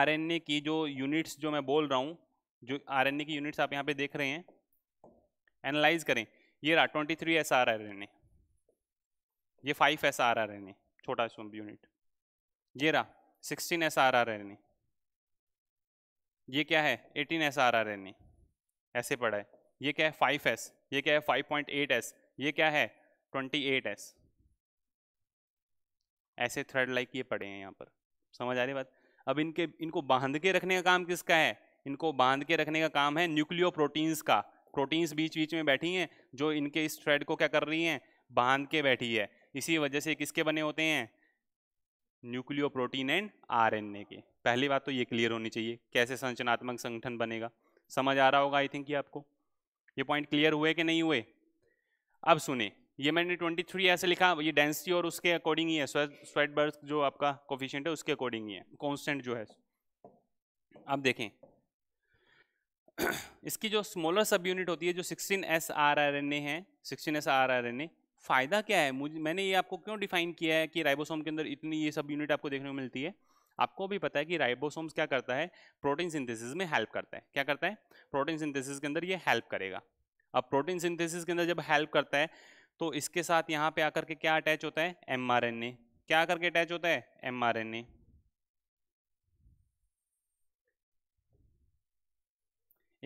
आरएनए की जो यूनिट्स जो मैं बोल रहा हूँ जो आरएनए की यूनिट्स आप यहाँ पे देख रहे हैं एनालाइज करें ये रहा twenty three S R R N A ये five S R R N A छोटा यूनिट ये रहा sixteen S R R N A ये क्या है eighteen S R R N A ऐसे पड़ा है ये क्या है फाइव एस ये क्या है फाइव पॉइंट एट एस ये क्या है ट्वेंटी एट एस ऐसे थ्रेड लाइक ये पड़े हैं यहाँ पर समझ आ रही बात अब इनके इनको बांध के रखने का काम किसका है इनको बांध के रखने का काम है न्यूक्लियो प्रोटीन्स का प्रोटीन्स बीच बीच में बैठी हैं जो इनके इस थ्रेड को क्या कर रही हैं बांध के बैठी है इसी वजह से किसके बने होते हैं न्यूक्लियो प्रोटीन एंड आर के पहली बात तो ये क्लियर होनी चाहिए कैसे संरचनात्मक संगठन बनेगा समझ आ रहा होगा आई थिंक ये आपको ये पॉइंट क्लियर हुए कि नहीं हुए अब सुने ये मैंने 23 ऐसे लिखा ये डेंसिटी और उसके अकॉर्डिंग ही है स्वेट बर्थ जो आपका कोफिशियंट है उसके अकॉर्डिंग ही है कॉन्स्टेंट जो है अब देखें इसकी जो स्मॉलर सब यूनिट होती है जो 16 S R R N A है sixteen S R R N A फ़ायदा क्या है मुझे मैंने ये आपको क्यों डिफाइन किया है कि राइबोसोम के अंदर इतनी ये सब यूनिट आपको देखने को मिलती है आपको भी पता है कि राइबोसोम्स क्या करता है प्रोटीन सिंथेसिस में हेल्प करता है क्या करता है प्रोटीन सिंथेसिस के अंदर ये हेल्प करेगा अब प्रोटीन सिंथेसिस के अंदर जब हेल्प करता है तो इसके साथ यहाँ पे आकर के क्या अटैच होता है एम क्या आकर के अटैच होता है एम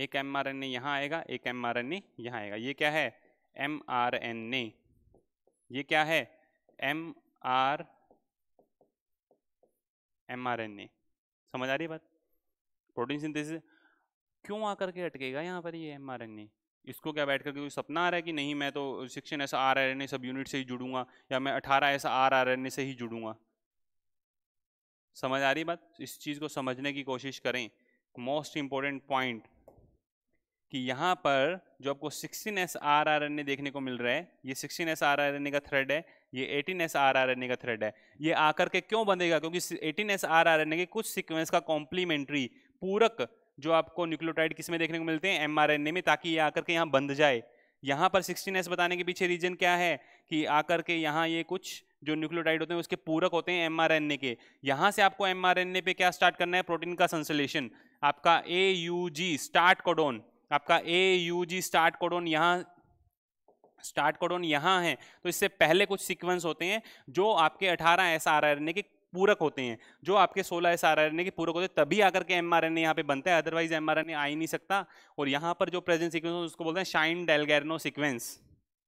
एक एम आर एन ए यहाँ आएगा एक एम आर एन ए यहाँ आएगा ये क्या है एम आर एन ए ये क्या है एम आर एमआरएनए समझ आ रही है बात प्रोटीन सिंथेसिस क्यों आकर के अटकेगा यहाँ पर ये एमआरएनए इसको क्या बैठ करके कोई सपना आ रहा है कि नहीं मैं तो सिक्सटीन ऐसा आर आर एन ए सब यूनिट से ही जुड़ूंगा या मैं अठारह ऐसा आर आर एन ए से ही जुड़ूंगा समझ आ रही बात इस चीज़ को समझने की कोशिश करें मोस्ट इम्पोर्टेंट पॉइंट कि यहाँ पर जो आपको sixteen S R R N A देखने को मिल रहा है ये sixteen S R R N A का थ्रेड है ये eighteen S R R N A का थ्रेड है ये आकर के क्यों बंधेगा क्योंकि eighteen S R R N A के कुछ सिक्वेंस का कॉम्प्लीमेंट्री पूरक जो आपको न्यूक्लियोटाइड किस में देखने को मिलते हैं एम आर एन ए में ताकि ये आकर के यहाँ बंध जाए यहाँ पर सिक्सटीन एस बताने के पीछे रीजन क्या है कि आकर के यहाँ ये कुछ जो न्यूक्लियोटाइड होते हैं उसके पूरक होते हैं ए के यहाँ से आपको ए पे क्या स्टार्ट करना है प्रोटीन का संश्लेषण आपका A U G start codon आपका A U G start codon यहाँ स्टार्ट कोडोन यहाँ है तो इससे पहले कुछ सीक्वेंस होते हैं जो आपके 18 एस आर आर के पूरक होते हैं जो आपके 16 एस आर आर के पूरक होते हैं तभी आकर के एम आर एन यहाँ पर बनता है अदरवाइज एम आर एन आ ही नहीं सकता और यहाँ पर जो प्रेजेंट सिक्वेंस होते उसको बोलते हैं शाइन डेलगैरनो सिक्वेंस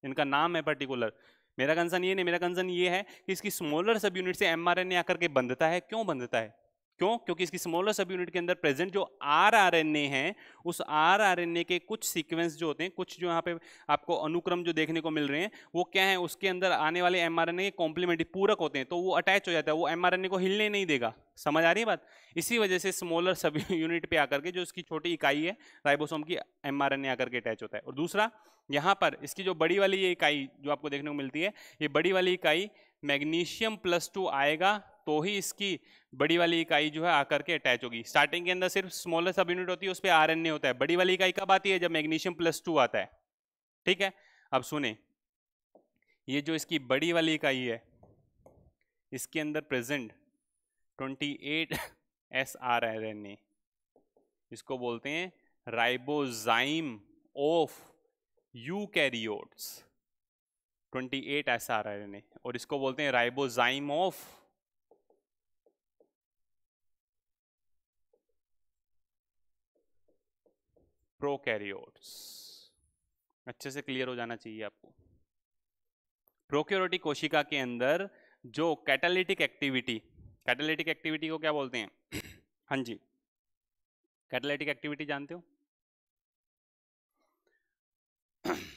इनका नाम है पर्टिकुलर मेरा कंसर्न ये नहीं मेरा कंसर्न ये है कि इसकी स्मॉलर सब यूनिट से एम आर एन आकर के बंधता है क्यों बंधता है क्यों क्योंकि इसकी स्मॉलर सब यूनिट के अंदर प्रेजेंट जो आर आर एन ए है उस आर आर एन ए के कुछ सीक्वेंस जो होते हैं कुछ जो यहाँ पे आपको अनुक्रम जो देखने को मिल रहे हैं वो क्या है उसके अंदर आने वाले M R N A complementary पूरक होते हैं तो वो अटैच हो जाता है वो एम आर एन ए को हिलने नहीं देगा समझ आ रही है बात इसी वजह से स्मॉलर सब यूनिट पर आकर के जो उसकी छोटी इकाई है राइबोसोम की एम आर एन ए आकर के अटैच होता है और दूसरा यहाँ पर इसकी जो बड़ी वाली ये इकाई जो आपको देखने को मिलती है ये बड़ी वाली इकाई मैग्नीशियम प्लस टू आएगा तो ही इसकी बड़ी वाली इकाई जो है आकर के अटैच होगी स्टार्टिंग के अंदर सिर्फ स्मॉलर सब यूनिट होती है उस पर आर होता है बड़ी वाली इकाई कब आती है जब मैग्नीशियम प्लस टू आता है ठीक है अब सुने ये जो इसकी बड़ी वाली इकाई है इसके अंदर प्रेजेंट 28 एस आर आर इसको बोलते हैं राइबोजाइम ऑफ यूकैरियोट्स 28 है और इसको बोलते हैं राइबोजाइम ऑफ प्रोकैरियोट्स अच्छे से क्लियर हो जाना चाहिए आपको प्रोक्योरिटी कोशिका के अंदर जो कैटालिटिक एक्टिविटी कैटालिटिक एक्टिविटी को क्या बोलते हैं हाँ जी कैटालिटिक एक्टिविटी जानते हो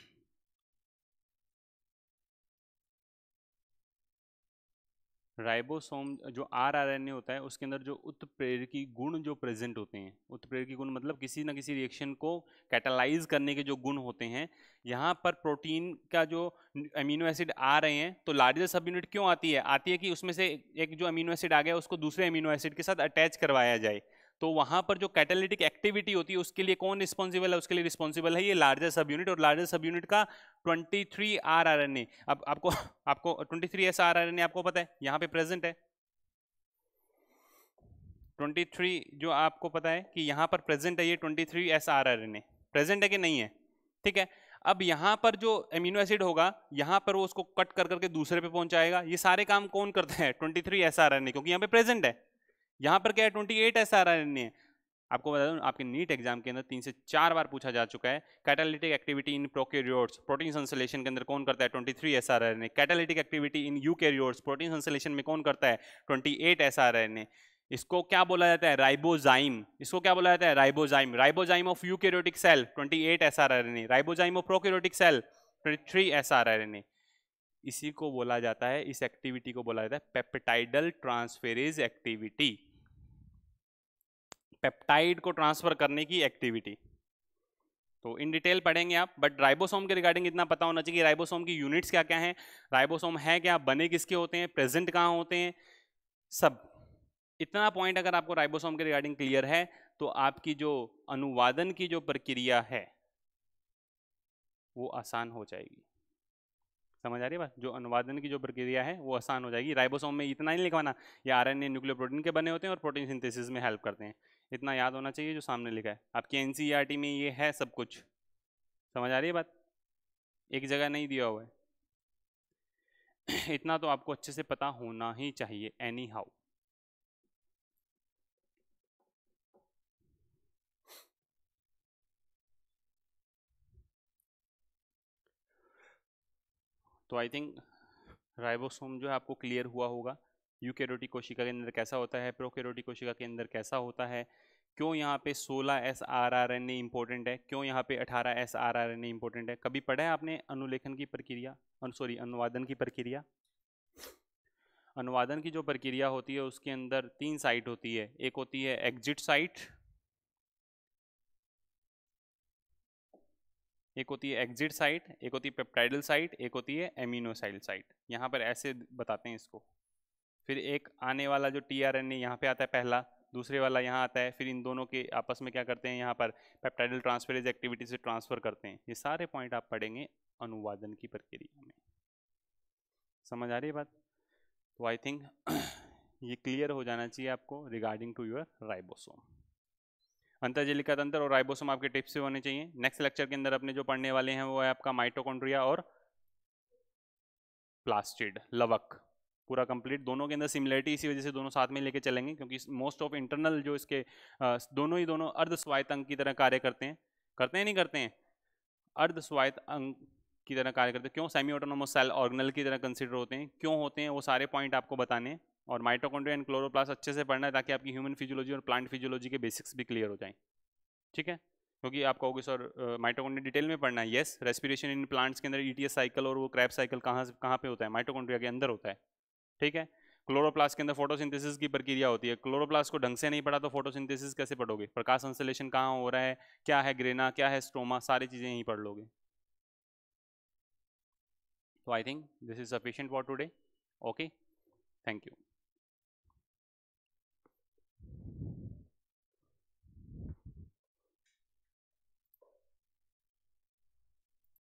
राइबोसोम जो आर आर एन ए होता है उसके अंदर जो उत्प्रेरकी गुण जो प्रेजेंट होते हैं उत्प्रेरकी गुण मतलब किसी न किसी रिएक्शन को कैटालाइज करने के जो गुण होते हैं यहाँ पर प्रोटीन का जो अमीनो एसिड आ रहे हैं तो लार्जर सब यूनिट क्यों आती है आती है कि उसमें से एक जो अमीनो एसिड आ गया उसको दूसरे अमीनो एसिड के साथ अटैच करवाया जाए तो वहां पर जो कैटेलिटिक एक्टिविटी होती है उसके लिए कौन रिस्पॉन्सिबल है उसके लिए रिस्पॉन्सिबल है ये लार्जर सब यूनिट और लार्जर सब यूनिट का 23 three R R N A अब आपको आपको 23 three S R R N A आपको पता है यहाँ पे प्रेजेंट है 23 जो आपको पता है कि यहाँ पर प्रेजेंट है ये 23 three S R R N A present है कि नहीं है ठीक है अब यहाँ पर जो एमिनो एसिड होगा यहाँ पर वो उसको कट कर करके दूसरे पे पहुंचाएगा ये सारे काम कौन करते हैं 23 three S R N A क्योंकि यहाँ पे प्रेजेंट है यहाँ पर क्या है ट्वेंटी एट एस आर है आपको बता दूँ आपके नीट एग्जाम के अंदर तीन से चार बार पूछा जा चुका है catalytic activity in prokaryotes protein संसलेशन के अंदर कौन करता है twenty three S R N A catalytic activity in eukaryotes protein संसलेशन में कौन करता है twenty eight S R N A इसको क्या बोला जाता है राइबोजाइम इसको क्या बोला जाता है ribozyme ribozyme of eukaryotic cell twenty eight S R N A ribozyme of prokaryotic cell twenty three S R N A इसी को बोला जाता है इस एक्टिविटी को बोला जाता है पेप्टाइडल ट्रांसफेरेज एक्टिविटी पेप्टाइड को ट्रांसफर करने की एक्टिविटी तो इन डिटेल पढ़ेंगे आप बट राइबोसोम के रिगार्डिंग इतना पता होना चाहिए कि राइबोसोम की यूनिट्स क्या क्या हैं राइबोसोम है क्या बने किसके होते हैं प्रेजेंट कहाँ होते हैं सब इतना पॉइंट अगर आपको राइबोसोम के रिगार्डिंग क्लियर है तो आपकी जो अनुवादन की जो प्रक्रिया है वो आसान हो जाएगी समझ आ रही है बात जो अनुवादन की जो प्रक्रिया है वो आसान हो जाएगी राइबोसोम में इतना ही लिखवाना ये आरएनए न्यूक्लियर प्रोटीन के बने होते हैं और प्रोटीन सिंथेसिस में हेल्प करते हैं इतना याद होना चाहिए जो सामने लिखा है आपकी एन e में ये है सब कुछ समझ आ रही है बात एक जगह नहीं दिया हुआ है इतना तो आपको अच्छे से पता होना ही चाहिए एनी हाउ तो आई थिंक राइबोसोम जो है आपको क्लियर हुआ होगा यूकेरोटिक कोशिका के अंदर कैसा होता है प्रोकेरोटिक कोशिका के अंदर कैसा होता है क्यों यहाँ पे 16 S R R N A important है क्यों यहाँ पे 18 S R R N A important है कभी पढ़ा है आपने अनुलेखन की प्रक्रिया सॉरी अनुवादन की प्रक्रिया अनुवादन की जो प्रक्रिया होती है उसके अंदर तीन साइट होती है एक होती है एग्जिट साइट एक होती है एग्जिट साइट एक होती है पेप्टाइडल साइट एक होती है एमिनोसाइल साइट यहाँ पर ऐसे बताते हैं इसको फिर एक आने वाला जो टी आर एन ए यहाँ पर आता है पहला दूसरे वाला यहाँ आता है फिर इन दोनों के आपस में क्या करते हैं यहाँ पर पेप्टाइडल ट्रांसफेरेज एक्टिविटी से ट्रांसफ़र करते हैं ये सारे पॉइंट आप पढ़ेंगे अनुवादन की प्रक्रिया में समझ आ रही है बात तो आई थिंक ये क्लियर हो जाना चाहिए आपको रिगार्डिंग टू योर राइबोसोम अंतर्जलिका तंत्र और राइबोसोम आपके टिप्स से होने चाहिए नेक्स्ट लेक्चर के अंदर अपने जो पढ़ने वाले हैं वो है आपका माइटोकॉन्ड्रिया और प्लास्टिड लवक पूरा कंप्लीट दोनों के अंदर सिमिलरिटी इसी वजह से दोनों साथ में लेके चलेंगे क्योंकि मोस्ट ऑफ इंटरनल जो इसके दोनों ही दोनों अर्ध स्वायत्त अंग की तरह कार्य करते हैं करते हैं नहीं करते हैं अर्ध स्वायत्त अंग की तरह कार्य करते हैं क्यों सेमी ऑटोनोमस सेल ऑर्गनल की तरह कंसिडर होते हैं क्यों होते हैं वो सारे पॉइंट आपको बताने और माइटोकॉन्ड्रिया एंड क्लोरोप्लास्ट अच्छे से पढ़ना है ताकि आपकी ह्यूमन फिजियोलॉजी और प्लांट फिजियोलॉजी के बेसिक्स भी क्लियर हो जाएँ ठीक है क्योंकि आप कहोगे सर माइटोकॉन्ड्रिया डिटेल में पढ़ना है येस रेस्पिरेशन इन प्लांट्स के अंदर ईटीएस e साइकिल और वो क्रैप साइकिल कहाँ से कहाँ पे होता है माइटोकॉन्ड्रिया के अंदर होता है ठीक है क्लोरोप्लास्ट के अंदर फोटोसिंथेसिस की प्रक्रिया होती है क्लोरोप्लास्ट को ढंग से नहीं पढ़ा तो फोटोसिंथेसिस कैसे पढ़ोगे प्रकाश संश्लेषण कहाँ हो रहा है क्या है ग्रेना क्या है स्ट्रोमा सारी चीज़ें यहीं पढ़ लोगे तो I think this is sufficient for today okay thank you